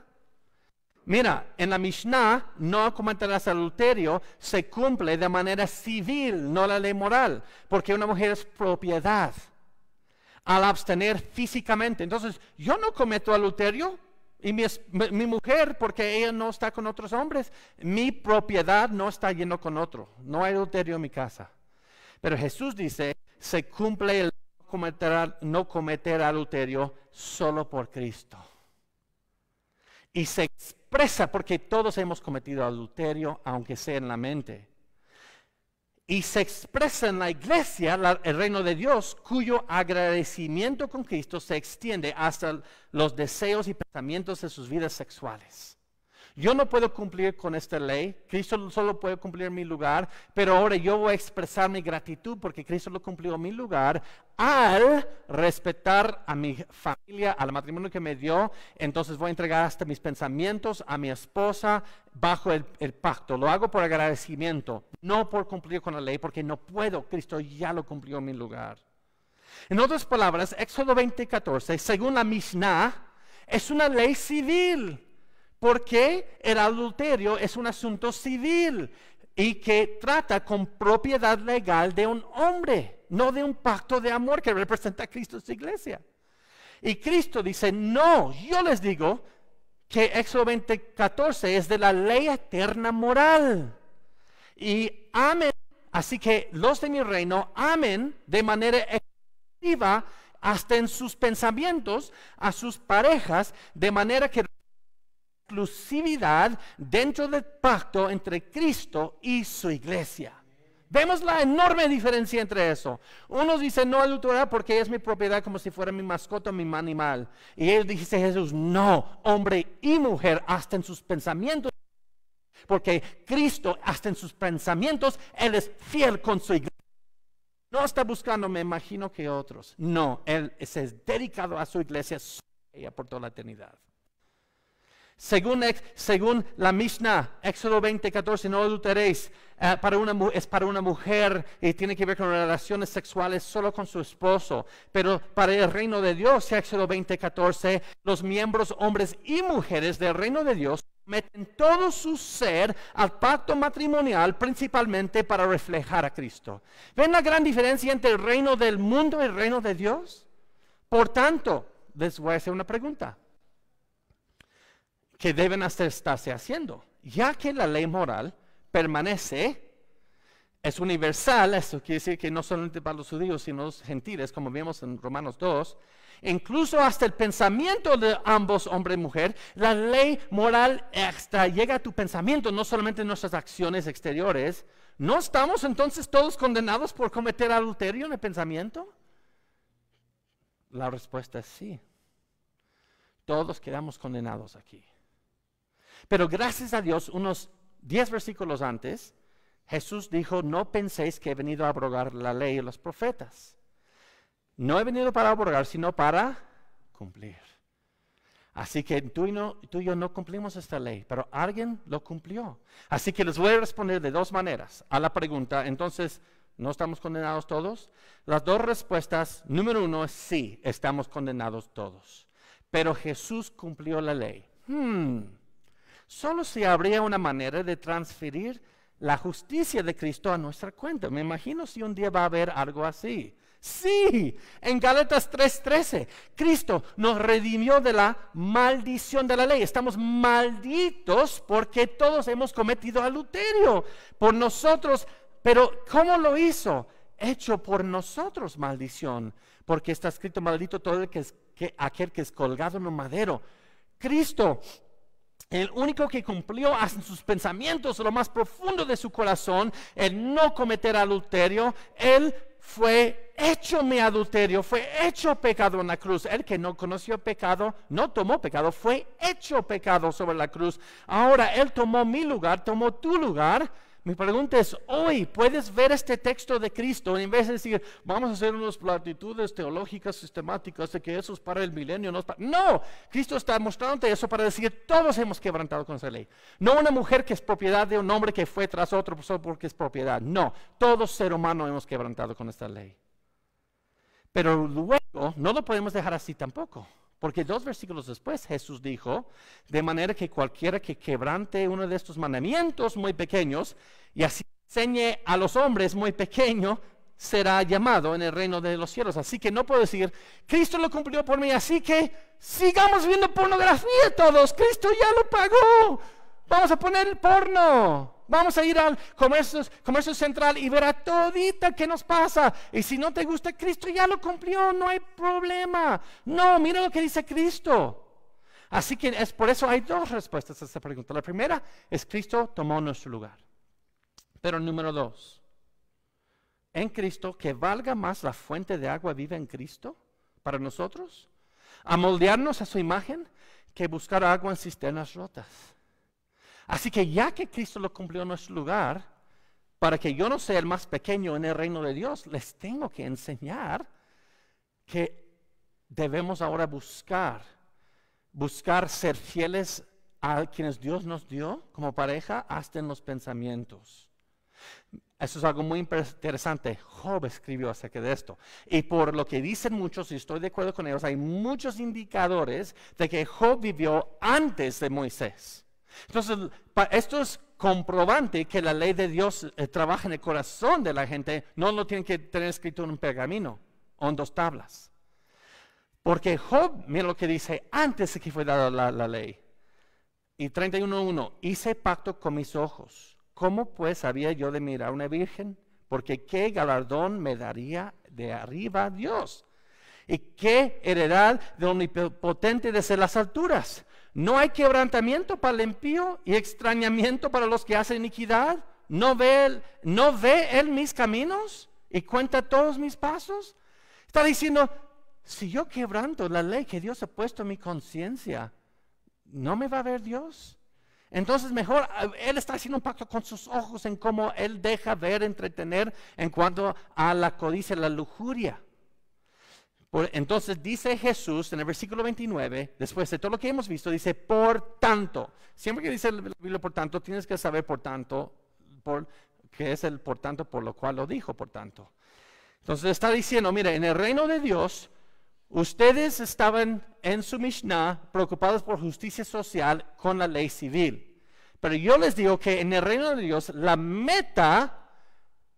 Mira, en la Mishnah no cometerás adulterio se cumple de manera civil, no la ley moral, porque una mujer es propiedad al abstener físicamente. Entonces, yo no cometo adulterio y mi, mujer, porque ella no está con otros hombres, mi propiedad no está lleno con otro. No hay adulterio en mi casa. Pero Jesús dice, se cumple el no cometer, no cometer adulterio solo por Cristo y se expresa porque todos hemos cometido adulterio, aunque sea en la mente. Y se expresa en la iglesia el reino de Dios, cuyo agradecimiento con Cristo se extiende hasta los deseos y pensamientos de sus vidas sexuales. Yo no puedo cumplir con esta ley, Cristo solo puede cumplir mi lugar, pero ahora yo voy a expresar mi gratitud porque Cristo lo cumplió en mi lugar al respetar a mi familia, al matrimonio que me dio. Entonces voy a entregar hasta mis pensamientos a mi esposa bajo el, pacto. Lo hago por agradecimiento, no por cumplir con la ley, porque no puedo, Cristo ya lo cumplió en mi lugar. En otras palabras, Éxodo 20:14, según la Mishnah, es una ley civil porque el adulterio es un asunto civil y que trata con propiedad legal de un hombre, no de un pacto de amor que representa Cristo su iglesia. Y Cristo dice, no, yo les digo que Éxodo 20:14 es de la ley eterna moral. Y amen, así que los de mi reino amen de manera activa hasta en sus pensamientos a sus parejas, de manera que exclusividad dentro del pacto entre Cristo y su iglesia. Vemos la enorme diferencia entre eso. Unos dicen no adulterar porque es mi propiedad como si fuera mi mascota, mi animal. Y él dice Jesús, no, hombre y mujer, hasta en sus pensamientos. Porque Cristo, hasta en sus pensamientos, Él es fiel con su iglesia. No está buscando, me imagino que otros. No, Él se es dedicado a su iglesia por toda la eternidad. Según, la Mishnah, Éxodo 20.14 14, no adulteréis, eh, es para una mujer y tiene que ver con relaciones sexuales solo con su esposo. Pero para el reino de Dios, Éxodo 20.14 los miembros hombres y mujeres del reino de Dios meten todo su ser al pacto matrimonial principalmente para reflejar a Cristo. ¿Ven la gran diferencia entre el reino del mundo y el reino de Dios? Por tanto, les voy a hacer una pregunta que deben estarse haciendo. Ya que la ley moral permanece, es universal, Eso quiere decir que no solamente para los judíos, sino los gentiles, como vemos en Romanos 2, incluso hasta el pensamiento de ambos, hombre y mujer, la ley moral extra llega a tu pensamiento, no solamente nuestras acciones exteriores. ¿No estamos entonces todos condenados por cometer adulterio en el pensamiento? La respuesta es sí. Todos quedamos condenados aquí. Pero gracias a Dios, unos 10 versículos antes, Jesús dijo, no penséis que he venido a abrogar la ley de los profetas. No he venido para abrogar, sino para cumplir. Así que tú y, yo no cumplimos esta ley, pero alguien lo cumplió. Así que les voy a responder de dos maneras a la pregunta. Entonces, ¿no estamos condenados todos? Las dos respuestas, número uno es sí, estamos condenados todos. Pero Jesús cumplió la ley. Hmm solo si habría una manera de transferir la justicia de Cristo a nuestra cuenta. Me imagino si un día va a haber algo así. Sí, en Galatas 3:13, Cristo nos redimió de la maldición de la ley. Estamos malditos porque todos hemos cometido adulterio por nosotros. Pero ¿cómo lo hizo? Hecho por nosotros maldición, porque está escrito maldito todo el que es, que, aquel que es colgado en un madero. Cristo el único que cumplió en sus pensamientos, lo más profundo de su corazón, el no cometer adulterio, él fue hecho mi adulterio, fue hecho pecado en la cruz. El que no conoció pecado, no tomó pecado, fue hecho pecado sobre la cruz. Ahora él tomó mi lugar, tomó tu lugar mi pregunta es, hoy puedes ver este texto de Cristo en vez de decir, vamos a hacer unas platitudes teológicas sistemáticas de que eso es para el milenio. No, no, Cristo está mostrándote eso para decir, todos hemos quebrantado con esa ley. No una mujer que es propiedad de un hombre que fue tras otro porque es propiedad. No, todo ser humano hemos quebrantado con esta ley. Pero luego no lo podemos dejar así tampoco. Porque dos versículos después Jesús dijo, de manera que cualquiera que quebrante uno de estos mandamientos muy pequeños y así enseñe a los hombres muy pequeño, será llamado en el reino de los cielos. Así que no puedo decir, Cristo lo cumplió por mí, así que sigamos viendo pornografía todos, Cristo ya lo pagó, vamos a poner el porno. Vamos a ir al comercio, central y ver a todita qué nos pasa. Y si no te gusta Cristo, ya lo cumplió, no hay problema. No, mira lo que dice Cristo. Así que es por eso hay dos respuestas a esta pregunta. La primera es Cristo tomó nuestro lugar. Pero número dos, en Cristo, que valga más la fuente de agua viva en Cristo para nosotros, a moldearnos a su imagen, que buscar agua en cisternas rotas. Así que ya que Cristo lo cumplió en nuestro lugar, para que yo no sea el más pequeño en el reino de Dios, les tengo que enseñar que debemos ahora buscar, buscar ser fieles a quienes Dios nos dio como pareja, hasta en los pensamientos. Eso es algo muy interesante. Job escribió acerca de esto. Y por lo que dicen muchos, y estoy de acuerdo con ellos, hay muchos indicadores de que Job vivió antes de Moisés. Entonces, esto es comprobante que la ley de Dios eh, trabaja en el corazón de la gente, no lo tienen que tener escrito en un pergamino o en dos tablas. Porque Job, mira lo que dice, antes de que fue dada la, ley. Y 31.1, hice pacto con mis ojos. ¿Cómo pues había yo de mirar a una virgen? Porque qué galardón me daría de arriba Dios. Y qué heredad de omnipotente desde las alturas no hay quebrantamiento para el impío y extrañamiento para los que hacen iniquidad. No ve, él, no ve él mis caminos y cuenta todos mis pasos. Está diciendo, si yo quebranto la ley que Dios ha puesto en mi conciencia, no me va a ver Dios. Entonces mejor, eh, Él está haciendo un pacto con sus ojos en cómo Él deja ver, entretener en cuanto a la codicia, la lujuria. Entonces dice Jesús en el versículo 29, después de todo lo que hemos visto, dice, por tanto, siempre que dice la Biblia por tanto, tienes que saber por tanto, por, qué es el por tanto por lo cual lo dijo, por tanto. Entonces está diciendo, mire, en el reino de Dios, ustedes estaban en su Mishnah preocupados por justicia social con la ley civil. Pero yo les digo que en el reino de Dios la meta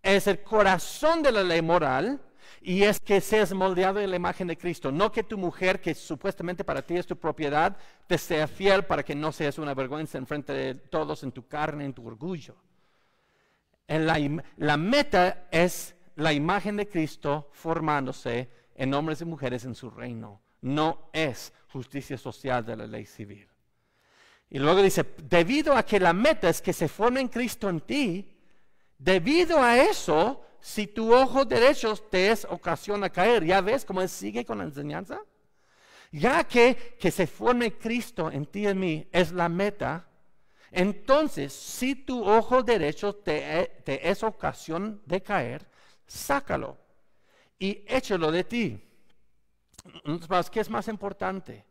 es el corazón de la ley moral y es que seas moldeado en la imagen de Cristo. No que tu mujer, que supuestamente para ti es tu propiedad, te sea fiel para que no seas una vergüenza en frente de todos en tu carne, en tu orgullo. la, la meta es la imagen de Cristo formándose en hombres y mujeres en su reino. No es justicia social de la ley civil. Y luego dice, debido a que la meta es que se forme en Cristo en ti, debido a eso, si tu ojo derecho te es ocasión a caer. ¿Ya ves cómo él sigue con la enseñanza? Ya que, que se forme Cristo en ti y en mí es la meta, entonces si tu ojo derecho te, eh, te es ocasión de caer, sácalo y échalo de ti. ¿Qué es más importante?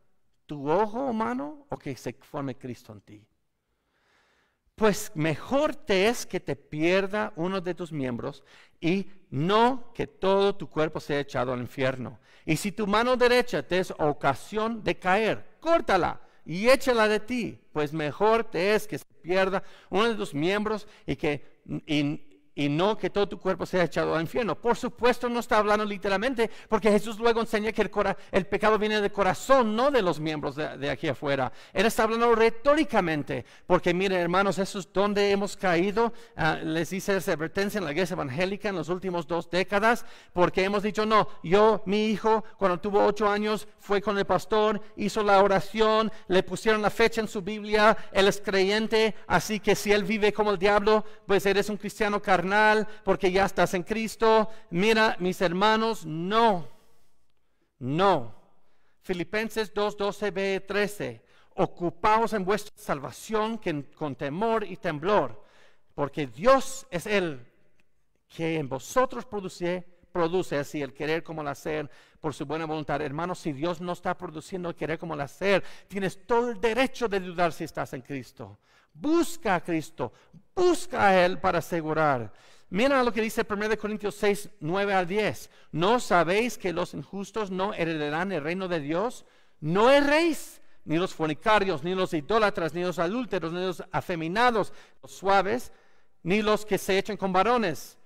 ¿Tu ojo humano o que se forme Cristo en ti? pues mejor te es que te pierda uno de tus miembros y no que todo tu cuerpo sea echado al infierno. Y si tu mano derecha te es ocasión de caer, córtala y échala de ti, pues mejor te es que se pierda uno de tus miembros y que y no que todo tu cuerpo sea echado al infierno. Por supuesto no está hablando literalmente, porque Jesús luego enseña que el, cora el pecado viene del corazón, no de los miembros de, aquí afuera. Él está hablando retóricamente, porque miren hermanos, eso es donde hemos caído, ah, les dice esa advertencia en la iglesia evangélica en los últimos dos décadas, porque hemos dicho, no, yo, mi hijo, cuando tuvo ocho años, fue con el pastor, hizo la oración, le pusieron la fecha en su Biblia, él es creyente, así que si él vive como el diablo, pues eres un cristiano carnal porque ya estás en Cristo. Mira, mis hermanos, no, no. Filipenses 2, 12, b 13. Ocupaos en vuestra salvación con temor y temblor, porque Dios es el que en vosotros produce, produce así el querer como el hacer por su buena voluntad. Hermanos, si Dios no está produciendo el querer como la hacer, tienes todo el derecho de dudar si estás en Cristo. Busca a Cristo, busca a Él para asegurar. Mira lo que dice 1 Corintios 6, 9 al 10. ¿No sabéis que los injustos no heredarán el reino de Dios? No erréis, ni los fornicarios, ni los idólatras, ni los adúlteros, ni los afeminados, los suaves, ni los que se echen con varones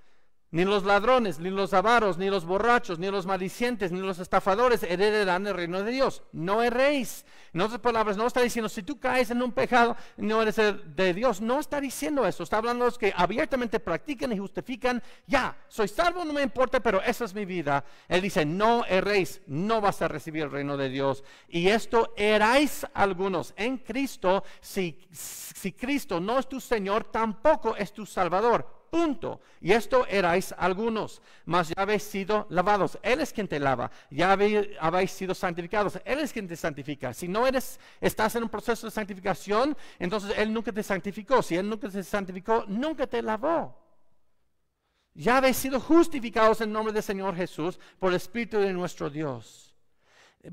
ni los ladrones, ni los avaros, ni los borrachos, ni los malicientes, ni los estafadores heredarán el reino de Dios. No erréis. En otras palabras, no está diciendo, si tú caes en un pecado, no eres de Dios. No está diciendo eso. Está hablando de los que abiertamente practican y justifican, ya, soy salvo, no me importa, pero esa es mi vida. Él dice, no erréis, no vas a recibir el reino de Dios. Y esto eráis algunos en Cristo. si Cristo no es tu Señor, tampoco es tu Salvador punto. Y esto erais algunos, mas ya habéis sido lavados. Él es quien te lava, ya habéis, sido santificados, Él es quien te santifica. Si no eres, estás en un proceso de santificación, entonces Él nunca te santificó. Si Él nunca te santificó, nunca te lavó. Ya habéis sido justificados en nombre del Señor Jesús por el Espíritu de nuestro Dios.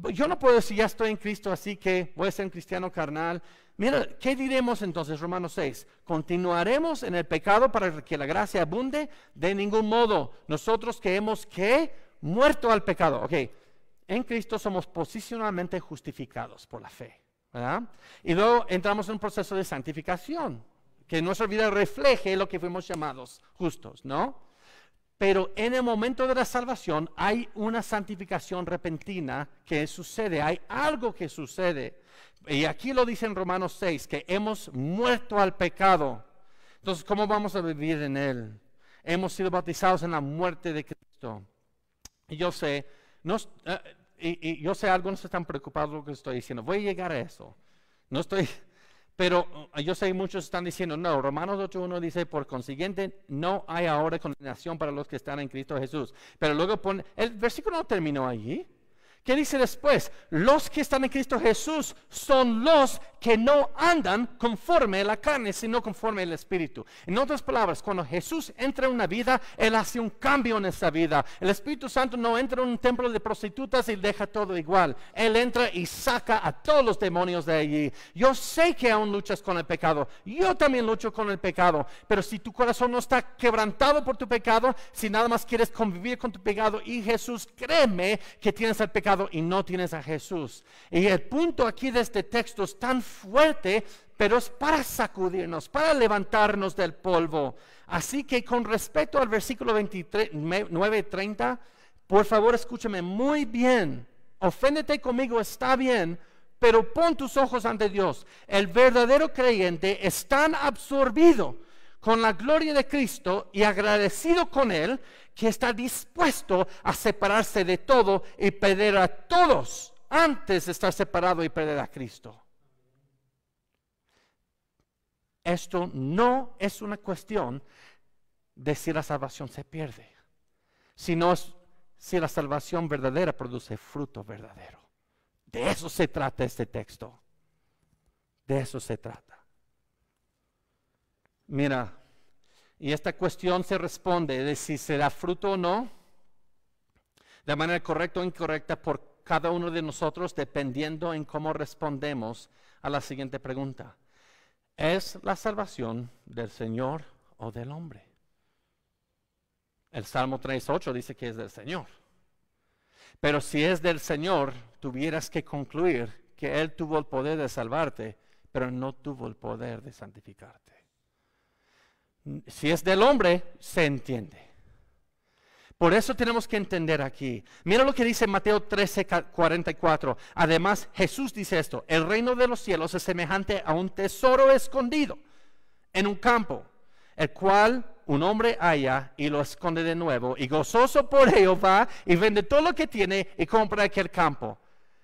Pues yo no puedo decir, ya estoy en Cristo, así que voy a ser un cristiano carnal. Mira, ¿qué diremos entonces, Romanos 6? ¿Continuaremos en el pecado para que la gracia abunde? De ningún modo. Nosotros que hemos, Muerto al pecado. Ok, en Cristo somos posicionalmente justificados por la fe. Y luego entramos en un proceso de santificación, que nuestra vida refleje lo que fuimos llamados justos, ¿no? Pero en el momento de la salvación hay una santificación repentina que sucede, hay algo que sucede. Y aquí lo dice en Romanos 6, que hemos muerto al pecado. Entonces, ¿cómo vamos a vivir en él? Hemos sido bautizados en la muerte de Cristo. Y yo sé, no, eh, y, yo sé, algunos están preocupados lo que estoy diciendo. Voy a llegar a eso. No estoy, pero oh, yo sé que muchos están diciendo, no, Romanos 8.1 dice, por consiguiente, no hay ahora condenación para los que están en Cristo Jesús. Pero luego pone, el versículo no terminó allí. ¿Qué dice después? Los que están en Cristo Jesús son los que no andan conforme a la carne, sino conforme al Espíritu. En otras palabras, cuando Jesús entra en una vida, Él hace un cambio en esa vida. El Espíritu Santo no entra en un templo de prostitutas y deja todo igual. Él entra y saca a todos los demonios de allí. Yo sé que aún luchas con el pecado. Yo también lucho con el pecado. Pero si tu corazón no está quebrantado por tu pecado, si nada más quieres convivir con tu pecado y Jesús, créeme que tienes el pecado y no tienes a Jesús. Y el punto aquí de este texto es tan fuerte, pero es para sacudirnos, para levantarnos del polvo. Así que con respecto al versículo 23, 30 por favor escúchame muy bien. Oféndete conmigo, está bien, pero pon tus ojos ante Dios. El verdadero creyente es tan absorbido con la gloria de Cristo y agradecido con Él que está dispuesto a separarse de todo y perder a todos antes de estar separado y perder a Cristo. Esto no es una cuestión de si la salvación se pierde, sino si la salvación verdadera produce fruto verdadero. De eso se trata este texto. De eso se trata. Mira, y esta cuestión se responde de si se da fruto o no, de manera correcta o incorrecta por cada uno de nosotros, dependiendo en cómo respondemos a la siguiente pregunta. ¿Es la salvación del Señor o del hombre? El Salmo 3.8 dice que es del Señor. Pero si es del Señor, tuvieras que concluir que Él tuvo el poder de salvarte, pero no tuvo el poder de santificarte. Si es del hombre, se entiende. Por eso tenemos que entender aquí. Mira lo que dice Mateo 13, 44. Además, Jesús dice esto, el reino de los cielos es semejante a un tesoro escondido en un campo, el cual un hombre halla y lo esconde de nuevo, y gozoso por ello va y vende todo lo que tiene y compra aquel campo.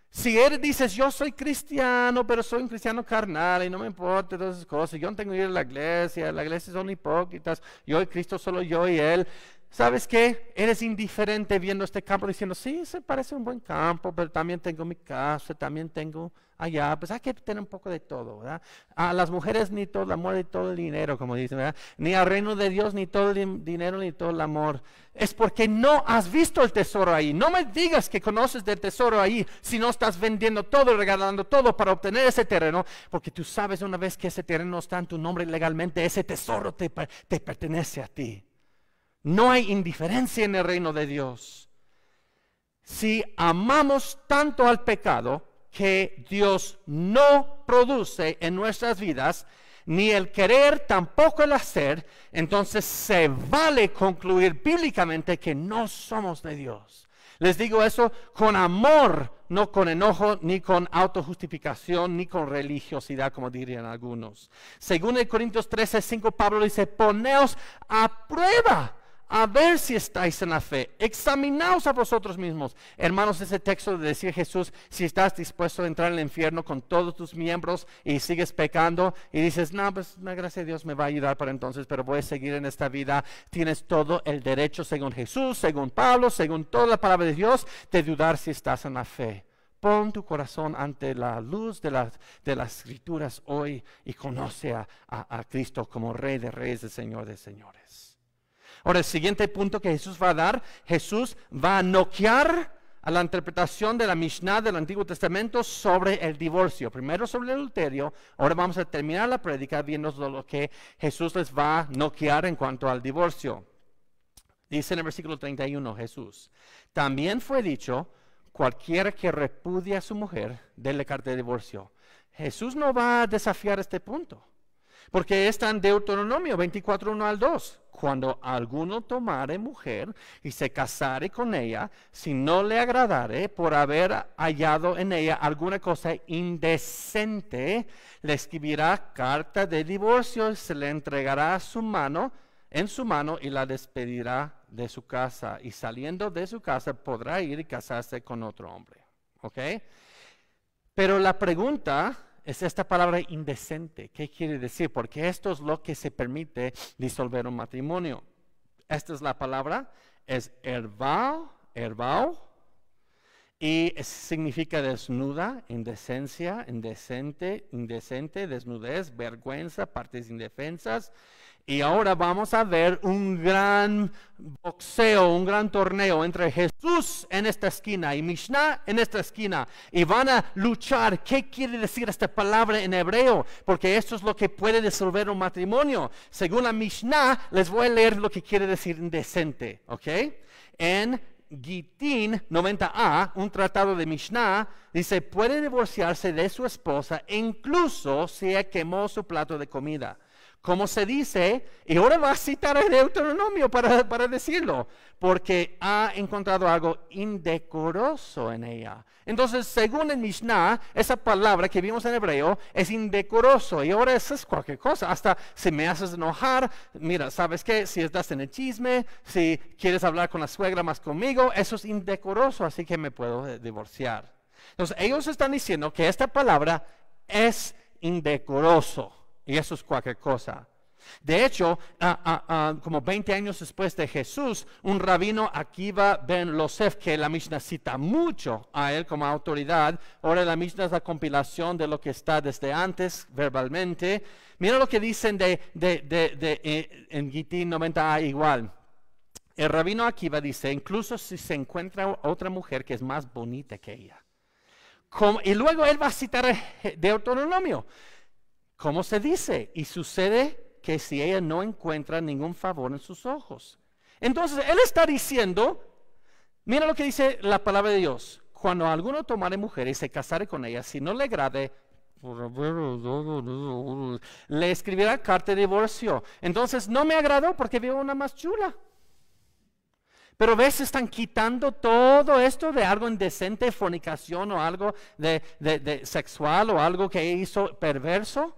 Si él dices, yo soy cristiano, pero soy un cristiano carnal y no me importa todas esas cosas, yo no tengo que ir a la iglesia, la iglesia son hipócritas, yo y Cristo solo yo y él, ¿Sabes qué? Eres indiferente viendo este campo diciendo, sí, se parece un buen campo, pero también tengo mi casa, también tengo allá. Pues hay que tener un poco de todo, ¿verdad? A las mujeres ni todo el amor ni todo el dinero, como dicen, ¿verdad? Ni al reino de Dios ni todo el dinero ni todo el amor. Es porque no has visto el tesoro ahí. No me digas que conoces del tesoro ahí si no estás vendiendo todo, y regalando todo para obtener ese terreno, porque tú sabes una vez que ese terreno está en tu nombre legalmente, ese tesoro te pertenece a ti. No hay indiferencia en el reino de Dios. Si amamos tanto al pecado que Dios no produce en nuestras vidas, ni el querer, tampoco el hacer, entonces se vale concluir bíblicamente que no somos de Dios. Les digo eso con amor, no con enojo, ni con autojustificación, ni con religiosidad, como dirían algunos. Según el Corintios 13.5. Pablo dice, poneos a prueba a ver si estáis en la fe. Examinaos a vosotros mismos. Hermanos, ese texto de decir Jesús, si estás dispuesto a entrar en el infierno con todos tus miembros y sigues pecando y dices, no, pues la gracia de Dios me va a ayudar para entonces, pero voy a seguir en esta vida. Tienes todo el derecho, según Jesús, según Pablo, según toda la palabra de Dios, de dudar si estás en la fe. Pon tu corazón ante la luz de, las escrituras hoy y conoce a, Cristo como Rey de Reyes, el Señor de Señores. Ahora, el siguiente punto que Jesús va a dar, Jesús va a noquear a la interpretación de la Mishnah del Antiguo Testamento sobre el divorcio. Primero sobre el adulterio, ahora vamos a terminar la prédica viendo lo que Jesús les va a noquear en cuanto al divorcio. Dice en el versículo 31 Jesús, también fue dicho, cualquiera que repudia a su mujer, déle carta de divorcio. Jesús no va a desafiar este punto. Porque está en Deuteronomio 24, 1 al 2. Cuando alguno tomare mujer y se casare con ella, si no le agradare por haber hallado en ella alguna cosa indecente, le escribirá carta de divorcio se le entregará su mano, en su mano y la despedirá de su casa. Y saliendo de su casa podrá ir y casarse con otro hombre. ¿Ok? Pero la pregunta es esta palabra indecente. ¿Qué quiere decir? Porque esto es lo que se permite disolver un matrimonio. Esta es la palabra, es herbao, herbao, y significa desnuda, indecencia, indecente, indecente, desnudez, vergüenza, partes indefensas. Y ahora vamos a ver un gran boxeo, un gran torneo entre Jesús en esta esquina y Mishnah en esta esquina. Y van a luchar. ¿Qué quiere decir esta palabra en hebreo? Porque esto es lo que puede disolver un matrimonio. Según la Mishnah, les voy a leer lo que quiere decir indecente. ¿Ok? En Gitín 90a, un tratado de Mishnah, dice, puede divorciarse de su esposa incluso si quemó su plato de comida como se dice, y ahora va a citar el Deuteronomio para, para decirlo, porque ha encontrado algo indecoroso en ella. Entonces, según el Mishnah, esa palabra que vimos en hebreo es indecoroso, y ahora eso es cualquier cosa, hasta si me haces enojar, mira, ¿sabes qué? Si estás en el chisme, si quieres hablar con la suegra más conmigo, eso es indecoroso, así que me puedo eh, divorciar. Entonces, ellos están diciendo que esta palabra es indecoroso. Y eso es cualquier cosa. De hecho, como 20 años después de Jesús, un rabino Akiva Ben Losef, que la Mishnah cita mucho a él como autoridad, ahora la Mishnah es la compilación de lo que está desde antes verbalmente. Mira lo que dicen de, de, de, eh, en Gitín 90a ah, igual. El rabino Akiva dice, incluso si se encuentra otra mujer que es más bonita que ella. y luego él va a citar de eh, Deuteronomio. ¿Cómo se dice? Y sucede que si ella no encuentra ningún favor en sus ojos. Entonces, él está diciendo, mira lo que dice la palabra de Dios. Cuando alguno tomare mujer y se casare con ella, si no le agrade, le escribirá carta de divorcio. Entonces, no me agradó porque vio una más chula. Pero ves, están quitando todo esto de algo indecente, fornicación o algo de sexual o algo que hizo perverso.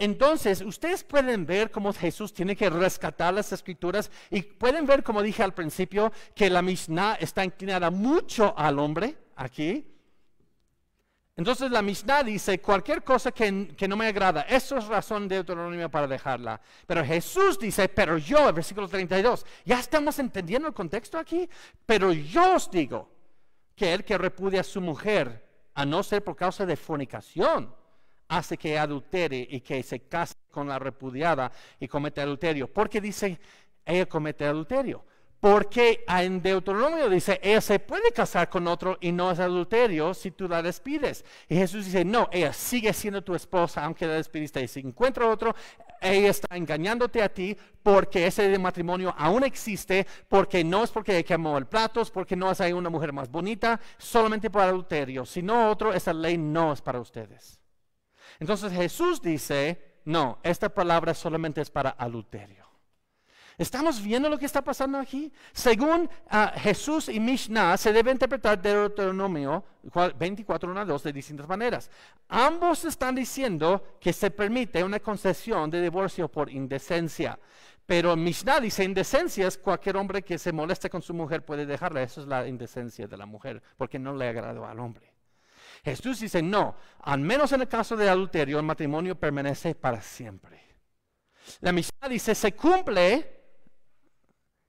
Entonces, ustedes pueden ver cómo Jesús tiene que rescatar las escrituras y pueden ver, como dije al principio, que la Mishnah está inclinada mucho al hombre aquí. Entonces la Mishnah dice, cualquier cosa que, no me agrada, eso es razón de Deuteronomio para dejarla. Pero Jesús dice, pero yo, el versículo 32, ya estamos entendiendo el contexto aquí, pero yo os digo que el que repudia a su mujer, a no ser por causa de fornicación, hace que adultere y que se case con la repudiada y comete adulterio. Porque dice, ella comete adulterio. Porque en Deuteronomio dice, ella se puede casar con otro y no es adulterio si tú la despides. Y Jesús dice, no, ella sigue siendo tu esposa aunque la despidiste. Y si encuentra otro, ella está engañándote a ti porque ese matrimonio aún existe, porque no es porque quemó el plato, porque no es hay una mujer más bonita, solamente por adulterio. sino otro, esa ley no es para ustedes. Entonces Jesús dice, no, esta palabra solamente es para adulterio. ¿Estamos viendo lo que está pasando aquí? Según ah, Jesús y Mishnah, se debe interpretar Deuteronomio 24, 2 de distintas maneras. Ambos están diciendo que se permite una concesión de divorcio por indecencia. Pero Mishnah dice indecencia es cualquier hombre que se moleste con su mujer puede dejarla. Eso es la indecencia de la mujer, porque no le agradó al hombre. Jesús dice, no, al menos en el caso de adulterio, el matrimonio permanece para siempre. La amistad dice, se cumple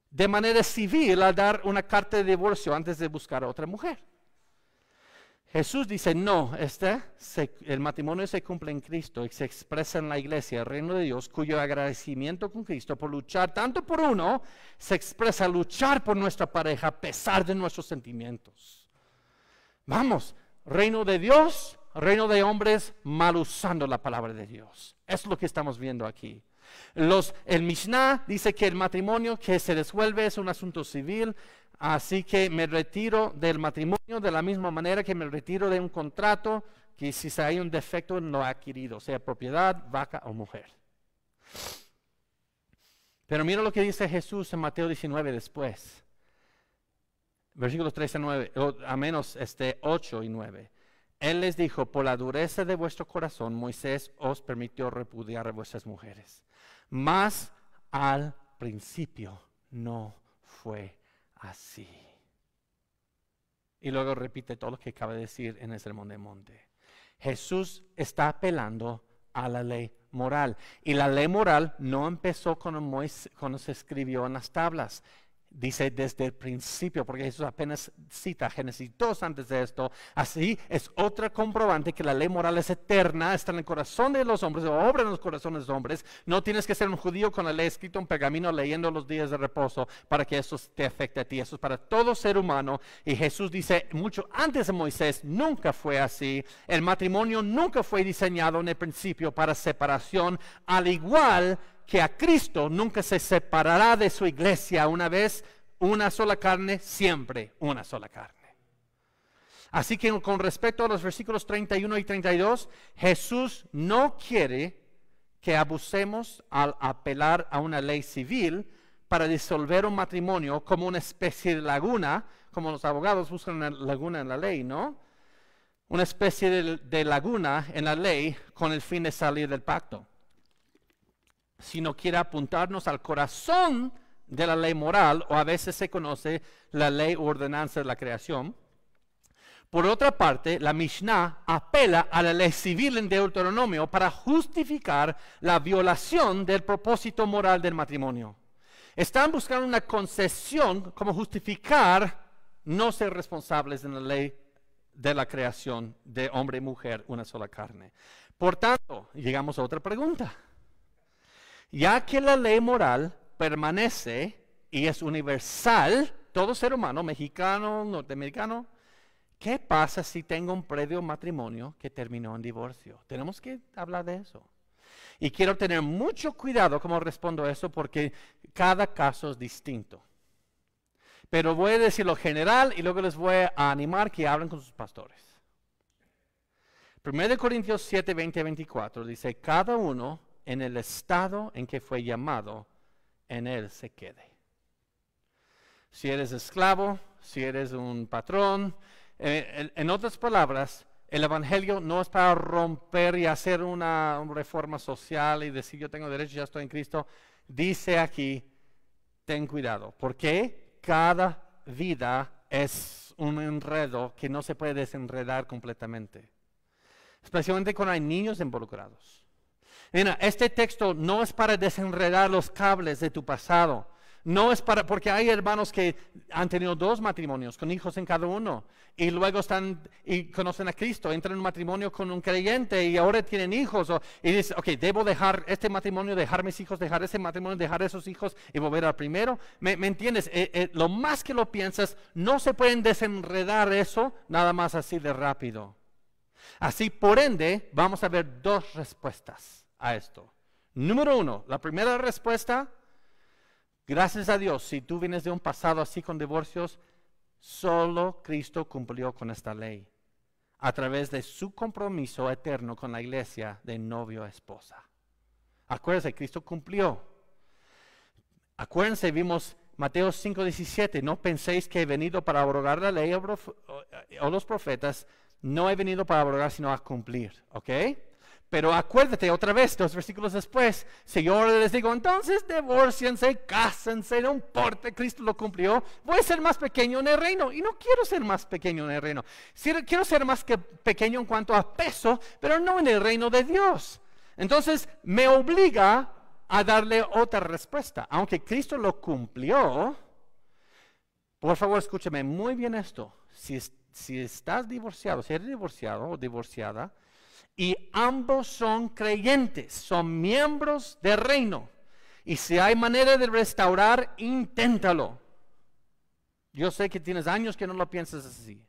de manera civil al dar una carta de divorcio antes de buscar a otra mujer. Jesús dice, no, este, el matrimonio se cumple en Cristo y se expresa en la iglesia, el reino de Dios, cuyo agradecimiento con Cristo por luchar tanto por uno, se expresa luchar por nuestra pareja a pesar de nuestros sentimientos. Vamos, reino de Dios, reino de hombres mal usando la palabra de Dios. Es lo que estamos viendo aquí. Los, el Mishnah dice que el matrimonio que se desvuelve es un asunto civil, así que me retiro del matrimonio de la misma manera que me retiro de un contrato que si hay un defecto en lo adquirido, sea propiedad, vaca o mujer. Pero mira lo que dice Jesús en Mateo 19 después versículos 3 a 9, a menos este 8 y 9. Él les dijo, por la dureza de vuestro corazón, Moisés os permitió repudiar a vuestras mujeres. Mas al principio no fue así. Y luego repite todo lo que acaba de decir en el Sermón de Monte. Jesús está apelando a la ley moral. Y la ley moral no empezó con Moisés, cuando se escribió en las tablas. Dice desde el principio, porque Jesús apenas cita Génesis 2 antes de esto. Así es otra comprobante que la ley moral es eterna, está en el corazón de los hombres, obra en los corazones de los hombres. No tienes que ser un judío con la ley escrita en pergamino leyendo los días de reposo para que eso te afecte a ti. Eso es para todo ser humano. Y Jesús dice mucho antes de Moisés, nunca fue así. El matrimonio nunca fue diseñado en el principio para separación, al igual que a Cristo nunca se separará de su iglesia una vez, una sola carne, siempre una sola carne. Así que con respecto a los versículos 31 y 32, Jesús no quiere que abusemos al apelar a una ley civil para disolver un matrimonio como una especie de laguna, como los abogados buscan una laguna en la ley, ¿no? Una especie de, de laguna en la ley con el fin de salir del pacto sino quiere apuntarnos al corazón de la ley moral, o a veces se conoce la ley o ordenanza de la creación. Por otra parte, la Mishnah apela a la ley civil en Deuteronomio para justificar la violación del propósito moral del matrimonio. Están buscando una concesión como justificar no ser responsables en la ley de la creación de hombre y mujer, una sola carne. Por tanto, llegamos a otra pregunta. Ya que la ley moral permanece y es universal, todo ser humano, mexicano, norteamericano, ¿qué pasa si tengo un previo matrimonio que terminó en divorcio? Tenemos que hablar de eso. Y quiero tener mucho cuidado cómo respondo a eso porque cada caso es distinto. Pero voy a decir lo general y luego les voy a animar que hablen con sus pastores. de Corintios 7, 20 24 dice, cada uno en el estado en que fue llamado, en él se quede. Si eres esclavo, si eres un patrón, eh, en, otras palabras, el Evangelio no es para romper y hacer una reforma social y decir yo tengo derecho, ya estoy en Cristo. Dice aquí, ten cuidado, porque cada vida es un enredo que no se puede desenredar completamente, especialmente cuando hay niños involucrados. Mira, este texto no es para desenredar los cables de tu pasado. No es para, porque hay hermanos que han tenido dos matrimonios con hijos en cada uno y luego están y conocen a Cristo, entran en un matrimonio con un creyente y ahora tienen hijos o, y dice ok, debo dejar este matrimonio, dejar mis hijos, dejar ese matrimonio, dejar esos hijos y volver al primero. ¿Me, entiendes? Eh, eh, lo más que lo piensas, no se pueden desenredar eso nada más así de rápido. Así, por ende, vamos a ver dos respuestas a esto. Número uno, la primera respuesta, gracias a Dios, si tú vienes de un pasado así con divorcios, solo Cristo cumplió con esta ley a través de su compromiso eterno con la iglesia de novio a esposa. Acuérdense, Cristo cumplió. Acuérdense, vimos Mateo 5:17, no penséis que he venido para abrogar la ley o los profetas, no he venido para abrogar, sino a cumplir, ¿ok? Pero acuérdate otra vez, dos versículos después, si yo les digo, entonces divorciense, cásense, no importa, Cristo lo cumplió, voy a ser más pequeño en el reino. Y no quiero ser más pequeño en el reino. Quiero ser más que pequeño en cuanto a peso, pero no en el reino de Dios. Entonces me obliga a darle otra respuesta. Aunque Cristo lo cumplió, por favor escúcheme muy bien esto. Si, si estás divorciado, si eres divorciado o divorciada, y ambos son creyentes, son miembros del reino. Y si hay manera de restaurar, inténtalo. Yo sé que tienes años que no lo piensas así.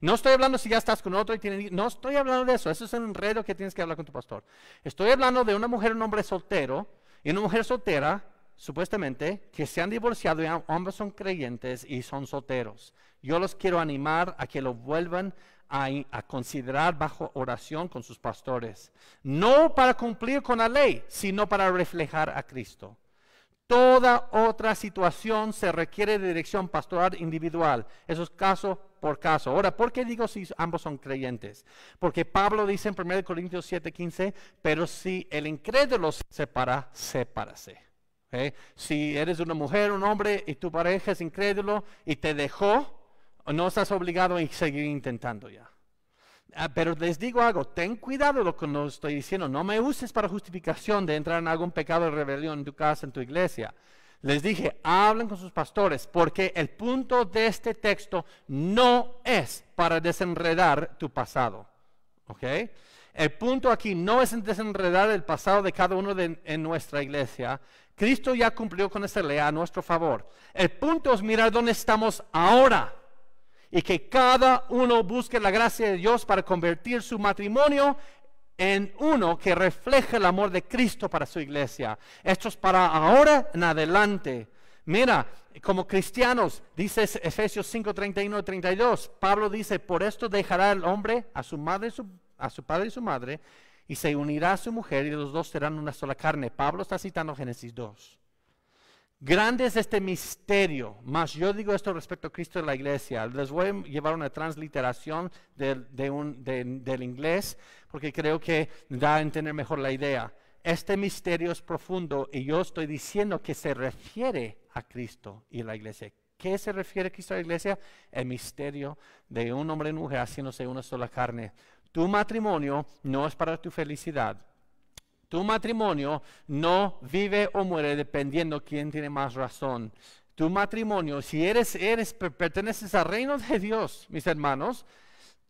No estoy hablando si ya estás con otro y tienen. No estoy hablando de eso. Eso es un enredo que tienes que hablar con tu pastor. Estoy hablando de una mujer, un hombre soltero y una mujer soltera, supuestamente, que se han divorciado y ambos son creyentes y son solteros. Yo los quiero animar a que lo vuelvan a, considerar bajo oración con sus pastores, no para cumplir con la ley, sino para reflejar a Cristo. Toda otra situación se requiere de dirección pastoral individual. Eso es caso por caso. Ahora, ¿por qué digo si ambos son creyentes? Porque Pablo dice en 1 Corintios 7:15, pero si el incrédulo se separa, sepárase. ¿Eh? Si eres una mujer, un hombre, y tu pareja es incrédulo y te dejó, no estás obligado a seguir intentando ya. Ah, pero les digo algo, ten cuidado lo que nos estoy diciendo. No me uses para justificación de entrar en algún pecado de rebelión en tu casa, en tu iglesia. Les dije, hablen con sus pastores, porque el punto de este texto no es para desenredar tu pasado. ¿Ok? El punto aquí no es desenredar el pasado de cada uno de, en nuestra iglesia. Cristo ya cumplió con esa ley a nuestro favor. El punto es mirar dónde estamos ahora y que cada uno busque la gracia de Dios para convertir su matrimonio en uno que refleje el amor de Cristo para su iglesia. Esto es para ahora en adelante. Mira, como cristianos, dice Efesios 5, 31 32, Pablo dice, por esto dejará el hombre a su madre, a su padre y su madre, y se unirá a su mujer, y los dos serán una sola carne. Pablo está citando Génesis 2. Grande es este misterio, más yo digo esto respecto a Cristo y la iglesia. Les voy a llevar una transliteración del, inglés porque creo que da a entender mejor la idea. Este misterio es profundo y yo estoy diciendo que se refiere a Cristo y la iglesia. ¿Qué se refiere a Cristo y la iglesia? El misterio de un hombre y mujer haciéndose una sola carne. Tu matrimonio no es para tu felicidad tu matrimonio no vive o muere dependiendo quién tiene más razón. Tu matrimonio, si eres, eres, perteneces al reino de Dios, mis hermanos,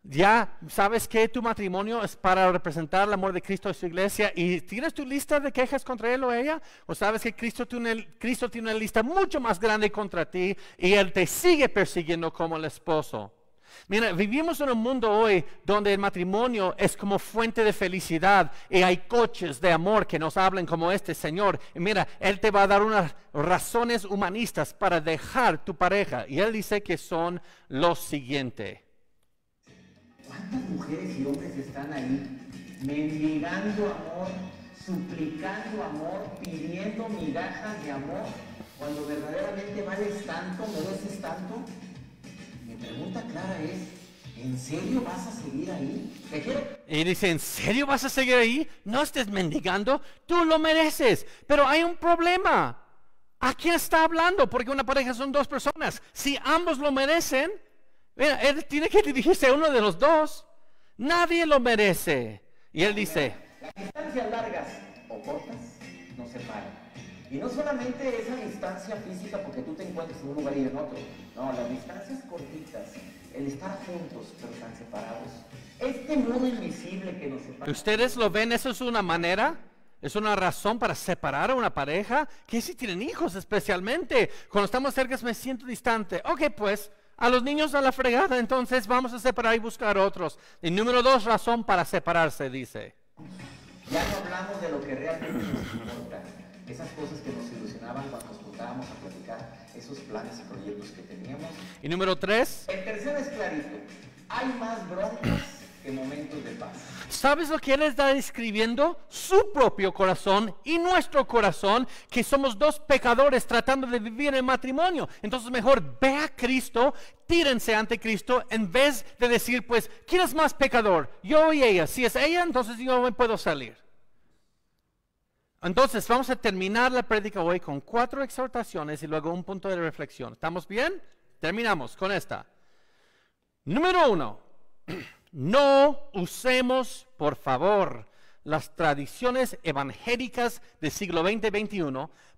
ya sabes que tu matrimonio es para representar el amor de Cristo a su iglesia y tienes tu lista de quejas contra él o ella, o sabes que Cristo tiene, Cristo tiene una lista mucho más grande contra ti y él te sigue persiguiendo como el esposo. Mira, vivimos en un mundo hoy donde el matrimonio es como fuente de felicidad y hay coches de amor que nos hablan como este Señor. mira, Él te va a dar unas razones humanistas para dejar tu pareja. Y Él dice que son lo siguiente. ¿Cuántas mujeres y hombres están ahí mendigando amor, suplicando amor, pidiendo migajas de amor, cuando verdaderamente vales tanto, mereces tanto? pregunta clara es, ¿en serio vas a seguir ahí? Y dice, ¿en serio vas a seguir ahí? No estés mendigando, tú lo mereces, pero hay un problema. ¿A quién está hablando? Porque una pareja son dos personas. Si ambos lo merecen, él tiene que dirigirse a uno de los dos. Nadie lo merece. Y él dice, las largas y no solamente esa distancia física porque tú te encuentras en un lugar y en otro, no, las distancias cortitas, el estar juntos pero tan separados, este mundo invisible que nos separa. ¿Ustedes lo ven? ¿Eso es una manera? ¿Es una razón para separar a una pareja? ¿Qué si tienen hijos especialmente, cuando estamos cerca me siento distante. Ok, pues a los niños a la fregada, entonces vamos a separar y buscar otros. Y número dos, razón para separarse, dice. Ya no hablamos de lo que realmente nos importa esas cosas que nos ilusionaban cuando nos juntábamos a platicar, esos planes y proyectos que teníamos. Y número tres. El tercero es clarito, hay más broncas que momentos de paz. ¿Sabes lo que él está describiendo? Su propio corazón y nuestro corazón, que somos dos pecadores tratando de vivir en matrimonio. Entonces mejor ve a Cristo, tírense ante Cristo, en vez de decir, pues, ¿quién es más pecador? Yo y ella. Si es ella, entonces yo me puedo salir. Entonces, vamos a terminar la prédica hoy con cuatro exhortaciones y luego un punto de reflexión. ¿Estamos bien? Terminamos con esta. Número uno, no usemos, por favor, las tradiciones evangélicas del siglo XX y XXI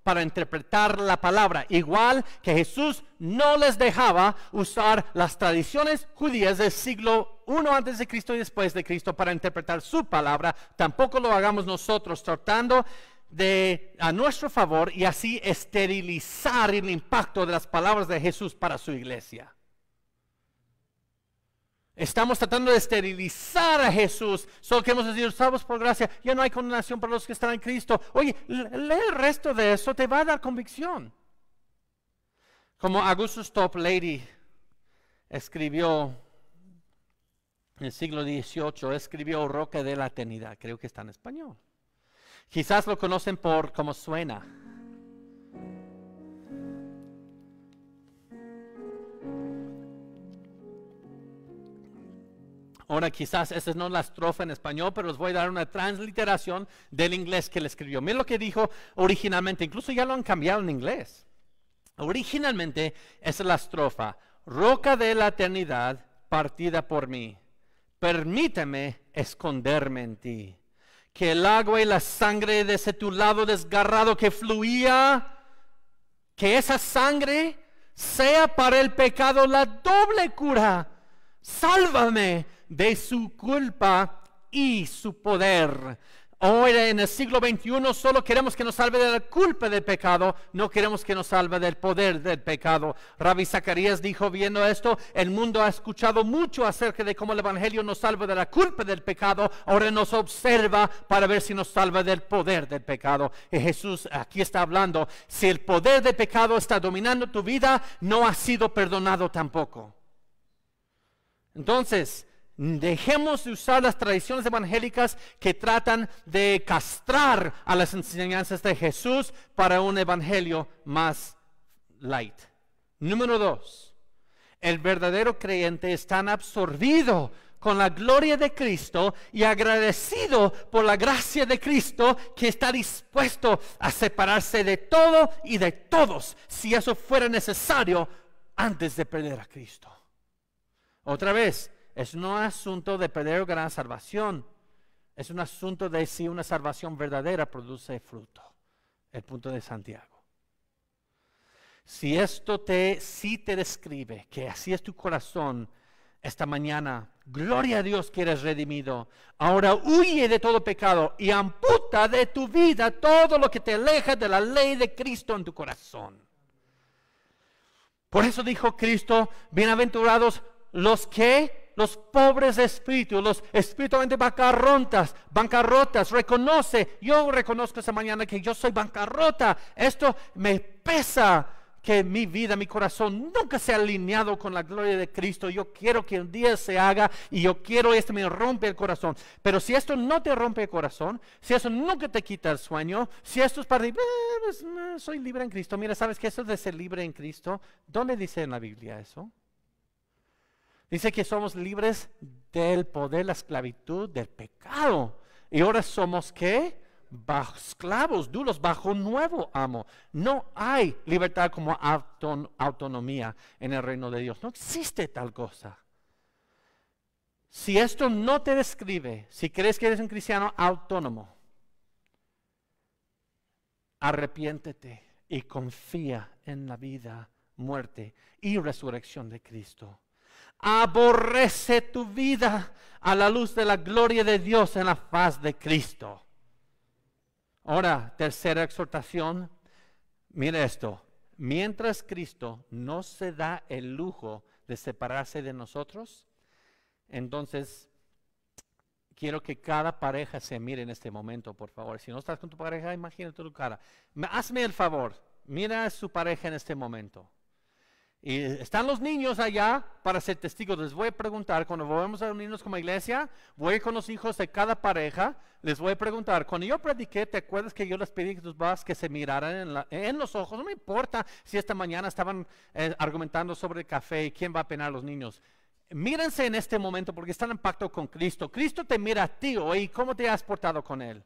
para interpretar la palabra, igual que Jesús no les dejaba usar las tradiciones judías del siglo I antes de Cristo y después de Cristo para interpretar su palabra, tampoco lo hagamos nosotros tratando a nuestro favor y así esterilizar el impacto de las palabras de Jesús para su iglesia. Estamos tratando de esterilizar a Jesús. Solo que hemos decir, salvos por gracia, ya no hay condenación para los que están en Cristo. Oye, lee el resto de eso, te va a dar convicción. Como Augustus Top Lady escribió en el siglo XVIII, escribió Roca de la Tenida creo que está en español. Quizás lo conocen por cómo suena. Ahora quizás esa no es la estrofa en español, pero les voy a dar una transliteración del inglés que le escribió. Miren lo que dijo originalmente, incluso ya lo han cambiado en inglés. Originalmente es la estrofa, roca de la eternidad partida por mí, permíteme esconderme en ti que el agua y la sangre de ese tu lado desgarrado que fluía, que esa sangre sea para el pecado la doble cura. Sálvame de su culpa y su poder. Hoy en el siglo XXI solo queremos que nos salve de la culpa del pecado, no queremos que nos salve del poder del pecado. Rabbi Zacarías dijo viendo esto, el mundo ha escuchado mucho acerca de cómo el Evangelio nos salva de la culpa del pecado, ahora nos observa para ver si nos salva del poder del pecado. Y Jesús aquí está hablando, si el poder del pecado está dominando tu vida, no has sido perdonado tampoco. Entonces, Dejemos de usar las tradiciones evangélicas que tratan de castrar a las enseñanzas de Jesús para un evangelio más light. Número dos, el verdadero creyente está absorbido con la gloria de Cristo y agradecido por la gracia de Cristo que está dispuesto a separarse de todo y de todos si eso fuera necesario antes de perder a Cristo. Otra vez, es no asunto de perder gran salvación, es un asunto de si una salvación verdadera produce fruto. El punto de Santiago. Si esto te, si te describe que así es tu corazón esta mañana, gloria a Dios que eres redimido. Ahora huye de todo pecado y amputa de tu vida todo lo que te aleja de la ley de Cristo en tu corazón. Por eso dijo Cristo, bienaventurados los que los pobres espíritus. los espiritualmente bancarrotas, bancarrotas, reconoce, yo reconozco esta mañana que yo soy bancarrota, esto me pesa que mi vida, mi corazón nunca se ha alineado con la gloria de Cristo. Yo quiero que un día se haga y yo quiero esto me rompe el corazón. Pero si esto no te rompe el corazón, si eso nunca te quita el sueño, si esto es para decir, pues, soy libre en Cristo, mira, ¿sabes que eso de ser libre en Cristo? ¿Dónde dice en la Biblia eso? Dice que somos libres del poder, la esclavitud, del pecado. Y ahora somos qué? Bajo, esclavos, duros, bajo nuevo amo. No hay libertad como autonomía en el reino de Dios. No existe tal cosa. Si esto no te describe, si crees que eres un cristiano autónomo, arrepiéntete y confía en la vida, muerte y resurrección de Cristo. Aborrece tu vida a la luz de la gloria de Dios en la faz de Cristo. Ahora, tercera exhortación. Mire esto. Mientras Cristo no se da el lujo de separarse de nosotros, entonces quiero que cada pareja se mire en este momento, por favor. Si no estás con tu pareja, imagínate tu cara. Hazme el favor. Mira a su pareja en este momento. Y están los niños allá para ser testigos. Les voy a preguntar, cuando volvemos a reunirnos como iglesia, voy con los hijos de cada pareja, les voy a preguntar, cuando yo prediqué, ¿te acuerdas que yo les pedí que vas que se miraran en, los ojos? No me importa si esta mañana estaban eh, argumentando sobre el café y quién va a penar a los niños. Mírense en este momento porque están en pacto con Cristo. Cristo te mira a ti hoy, ¿cómo te has portado con Él?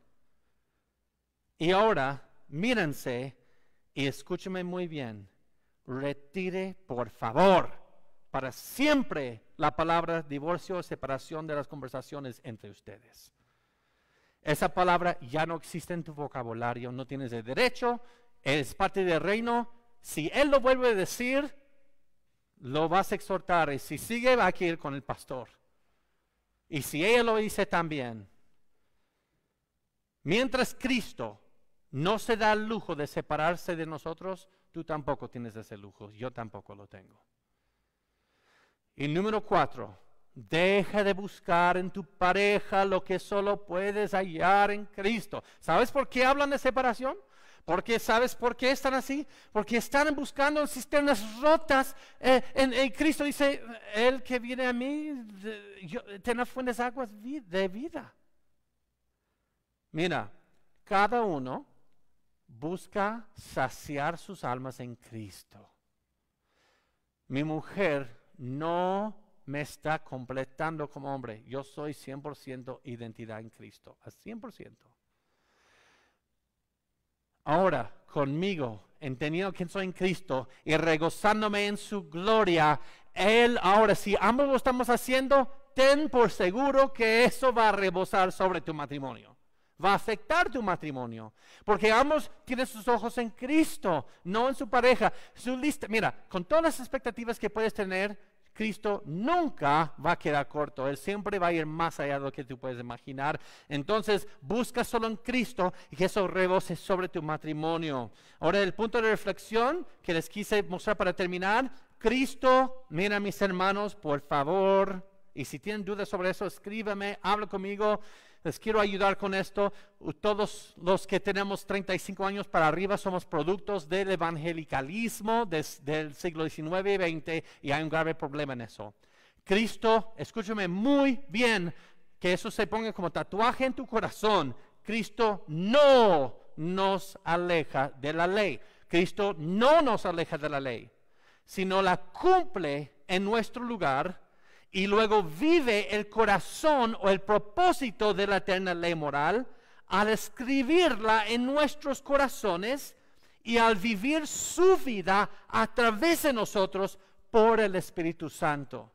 Y ahora, mírense y escúchame muy bien retire por favor para siempre la palabra divorcio o separación de las conversaciones entre ustedes. Esa palabra ya no existe en tu vocabulario, no tienes el derecho, es parte del reino. Si Él lo vuelve a decir, lo vas a exhortar y si sigue va a ir con el pastor. Y si ella lo dice también, mientras Cristo no se da el lujo de separarse de nosotros, Tú tampoco tienes ese lujo, yo tampoco lo tengo. Y número cuatro, deja de buscar en tu pareja lo que solo puedes hallar en Cristo. ¿Sabes por qué hablan de separación? Porque sabes por qué están así? Porque están buscando en cisternas rotas. Eh, en, Cristo dice, el que viene a mí Tiene yo, fuentes aguas de vida. Mira, cada uno busca saciar sus almas en Cristo. Mi mujer no me está completando como hombre. Yo soy 100% identidad en Cristo, a 100%. Ahora, conmigo, entendiendo quién soy en Cristo y regozándome en su gloria, Él ahora, si ambos lo estamos haciendo, ten por seguro que eso va a rebosar sobre tu matrimonio va a afectar tu matrimonio. Porque ambos tienen sus ojos en Cristo, no en su pareja. Su lista, mira, con todas las expectativas que puedes tener, Cristo nunca va a quedar corto. Él siempre va a ir más allá de lo que tú puedes imaginar. Entonces, busca solo en Cristo y que eso rebose sobre tu matrimonio. Ahora, el punto de reflexión que les quise mostrar para terminar. Cristo, mira mis hermanos, por favor. Y si tienen dudas sobre eso, escríbame, habla conmigo les quiero ayudar con esto. Todos los que tenemos 35 años para arriba somos productos del evangelicalismo del siglo XIX y XX y hay un grave problema en eso. Cristo, escúchame muy bien, que eso se ponga como tatuaje en tu corazón. Cristo no nos aleja de la ley. Cristo no nos aleja de la ley, sino la cumple en nuestro lugar y luego vive el corazón o el propósito de la eterna ley moral al escribirla en nuestros corazones y al vivir su vida a través de nosotros por el Espíritu Santo.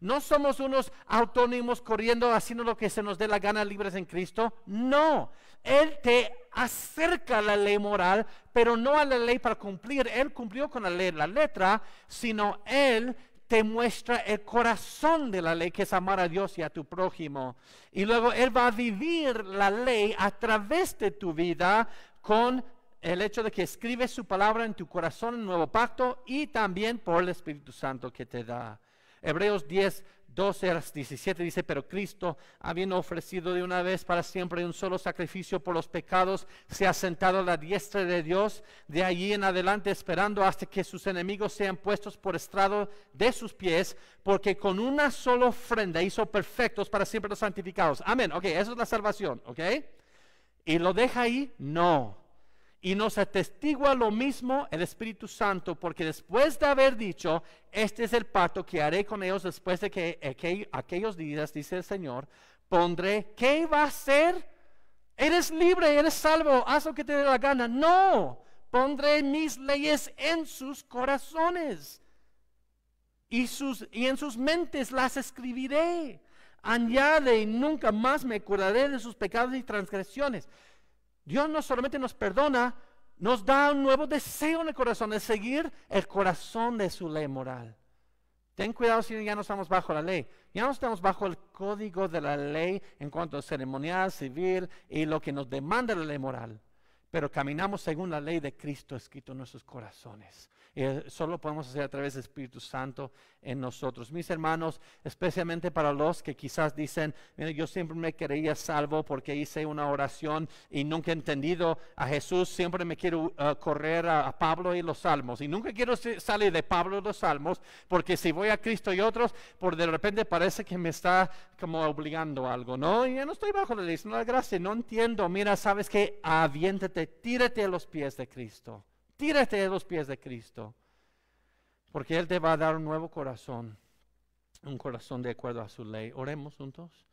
No somos unos autónomos corriendo haciendo lo que se nos dé la gana libres en Cristo. No, Él te acerca a la ley moral, pero no a la ley para cumplir. Él cumplió con la ley, la letra, sino Él te muestra el corazón de la ley, que es amar a Dios y a tu prójimo. Y luego Él va a vivir la ley a través de tu vida con el hecho de que escribe su palabra en tu corazón, en el nuevo pacto, y también por el Espíritu Santo que te da. Hebreos 10, 12 a 17 dice, pero Cristo, habiendo ofrecido de una vez para siempre un solo sacrificio por los pecados, se ha sentado a la diestra de Dios, de allí en adelante esperando hasta que sus enemigos sean puestos por estrado de sus pies, porque con una sola ofrenda hizo perfectos para siempre los santificados. Amén, ok, eso es la salvación, ok. ¿Y lo deja ahí? No. Y nos atestigua lo mismo el Espíritu Santo, porque después de haber dicho, este es el pacto que haré con ellos después de que, aquellos días, dice el Señor, pondré, ¿qué va a hacer? Eres libre, eres salvo, haz lo que te dé la gana. No, pondré mis leyes en sus corazones y, sus, y en sus mentes las escribiré. Añade, nunca más me curaré de sus pecados y transgresiones. Dios no solamente nos perdona, nos da un nuevo deseo en el corazón de seguir el corazón de su ley moral. Ten cuidado si ya no estamos bajo la ley, ya no estamos bajo el código de la ley en cuanto a ceremonial, civil y lo que nos demanda la ley moral, pero caminamos según la ley de Cristo escrito en nuestros corazones. Eh, solo podemos hacer a través del Espíritu Santo en nosotros. Mis hermanos, especialmente para los que quizás dicen, Mira, yo siempre me creía salvo porque hice una oración y nunca he entendido a Jesús, siempre me quiero uh, correr a, Pablo y los salmos. Y nunca quiero salir de Pablo y los salmos porque si voy a Cristo y otros, por de repente parece que me está como obligando algo, ¿no? Y ya no estoy bajo la ley, no la gracia, no entiendo. Mira, sabes que aviéntate, tírate a los pies de Cristo. Tírate de los pies de Cristo, porque Él te va a dar un nuevo corazón, un corazón de acuerdo a su ley. Oremos juntos.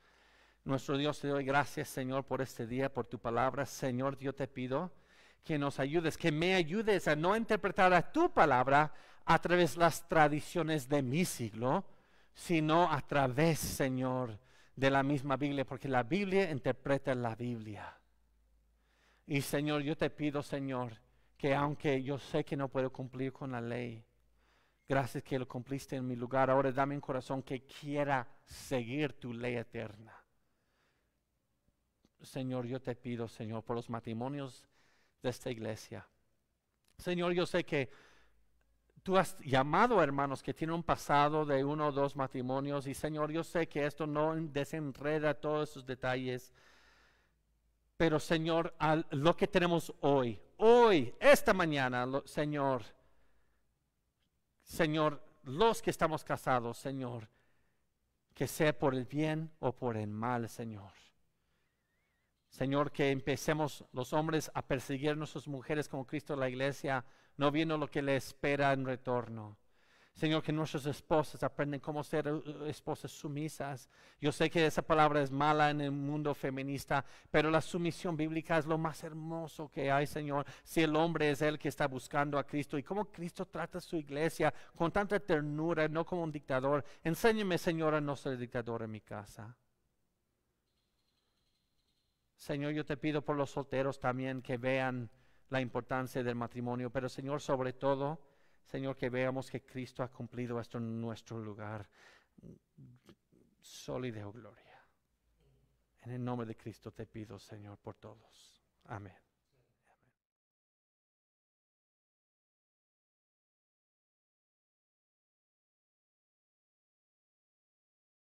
Nuestro Dios, te doy gracias, Señor, por este día, por tu palabra. Señor, yo te pido que nos ayudes, que me ayudes a no interpretar a tu palabra a través de las tradiciones de mi siglo, sino a través, Señor, de la misma Biblia, porque la Biblia interpreta la Biblia. Y Señor, yo te pido, Señor, que aunque yo sé que no puedo cumplir con la ley, gracias que lo cumpliste en mi lugar, ahora dame un corazón que quiera seguir tu ley eterna. Señor, yo te pido, Señor, por los matrimonios de esta iglesia. Señor, yo sé que tú has llamado hermanos que tienen un pasado de uno o dos matrimonios y Señor, yo sé que esto no desenreda todos esos detalles, pero Señor, lo que tenemos hoy, hoy, esta mañana, Señor, Señor, los que estamos casados, Señor, que sea por el bien o por el mal, Señor. Señor, que empecemos los hombres a perseguir a nuestras mujeres como Cristo la iglesia, no viendo lo que le espera en retorno. Señor, que nuestras esposas aprenden cómo ser eh, esposas sumisas. Yo sé que esa palabra es mala en el mundo feminista, pero la sumisión bíblica es lo más hermoso que hay, Señor. Si el hombre es el que está buscando a Cristo y cómo Cristo trata a su iglesia con tanta ternura, no como un dictador. Enséñeme, Señor, a no ser dictador en mi casa. Señor, yo te pido por los solteros también que vean la importancia del matrimonio, pero Señor, sobre todo, Señor, que veamos que Cristo ha cumplido esto en nuestro lugar. de gloria. En el nombre de Cristo te pido, Señor, por todos. Amén.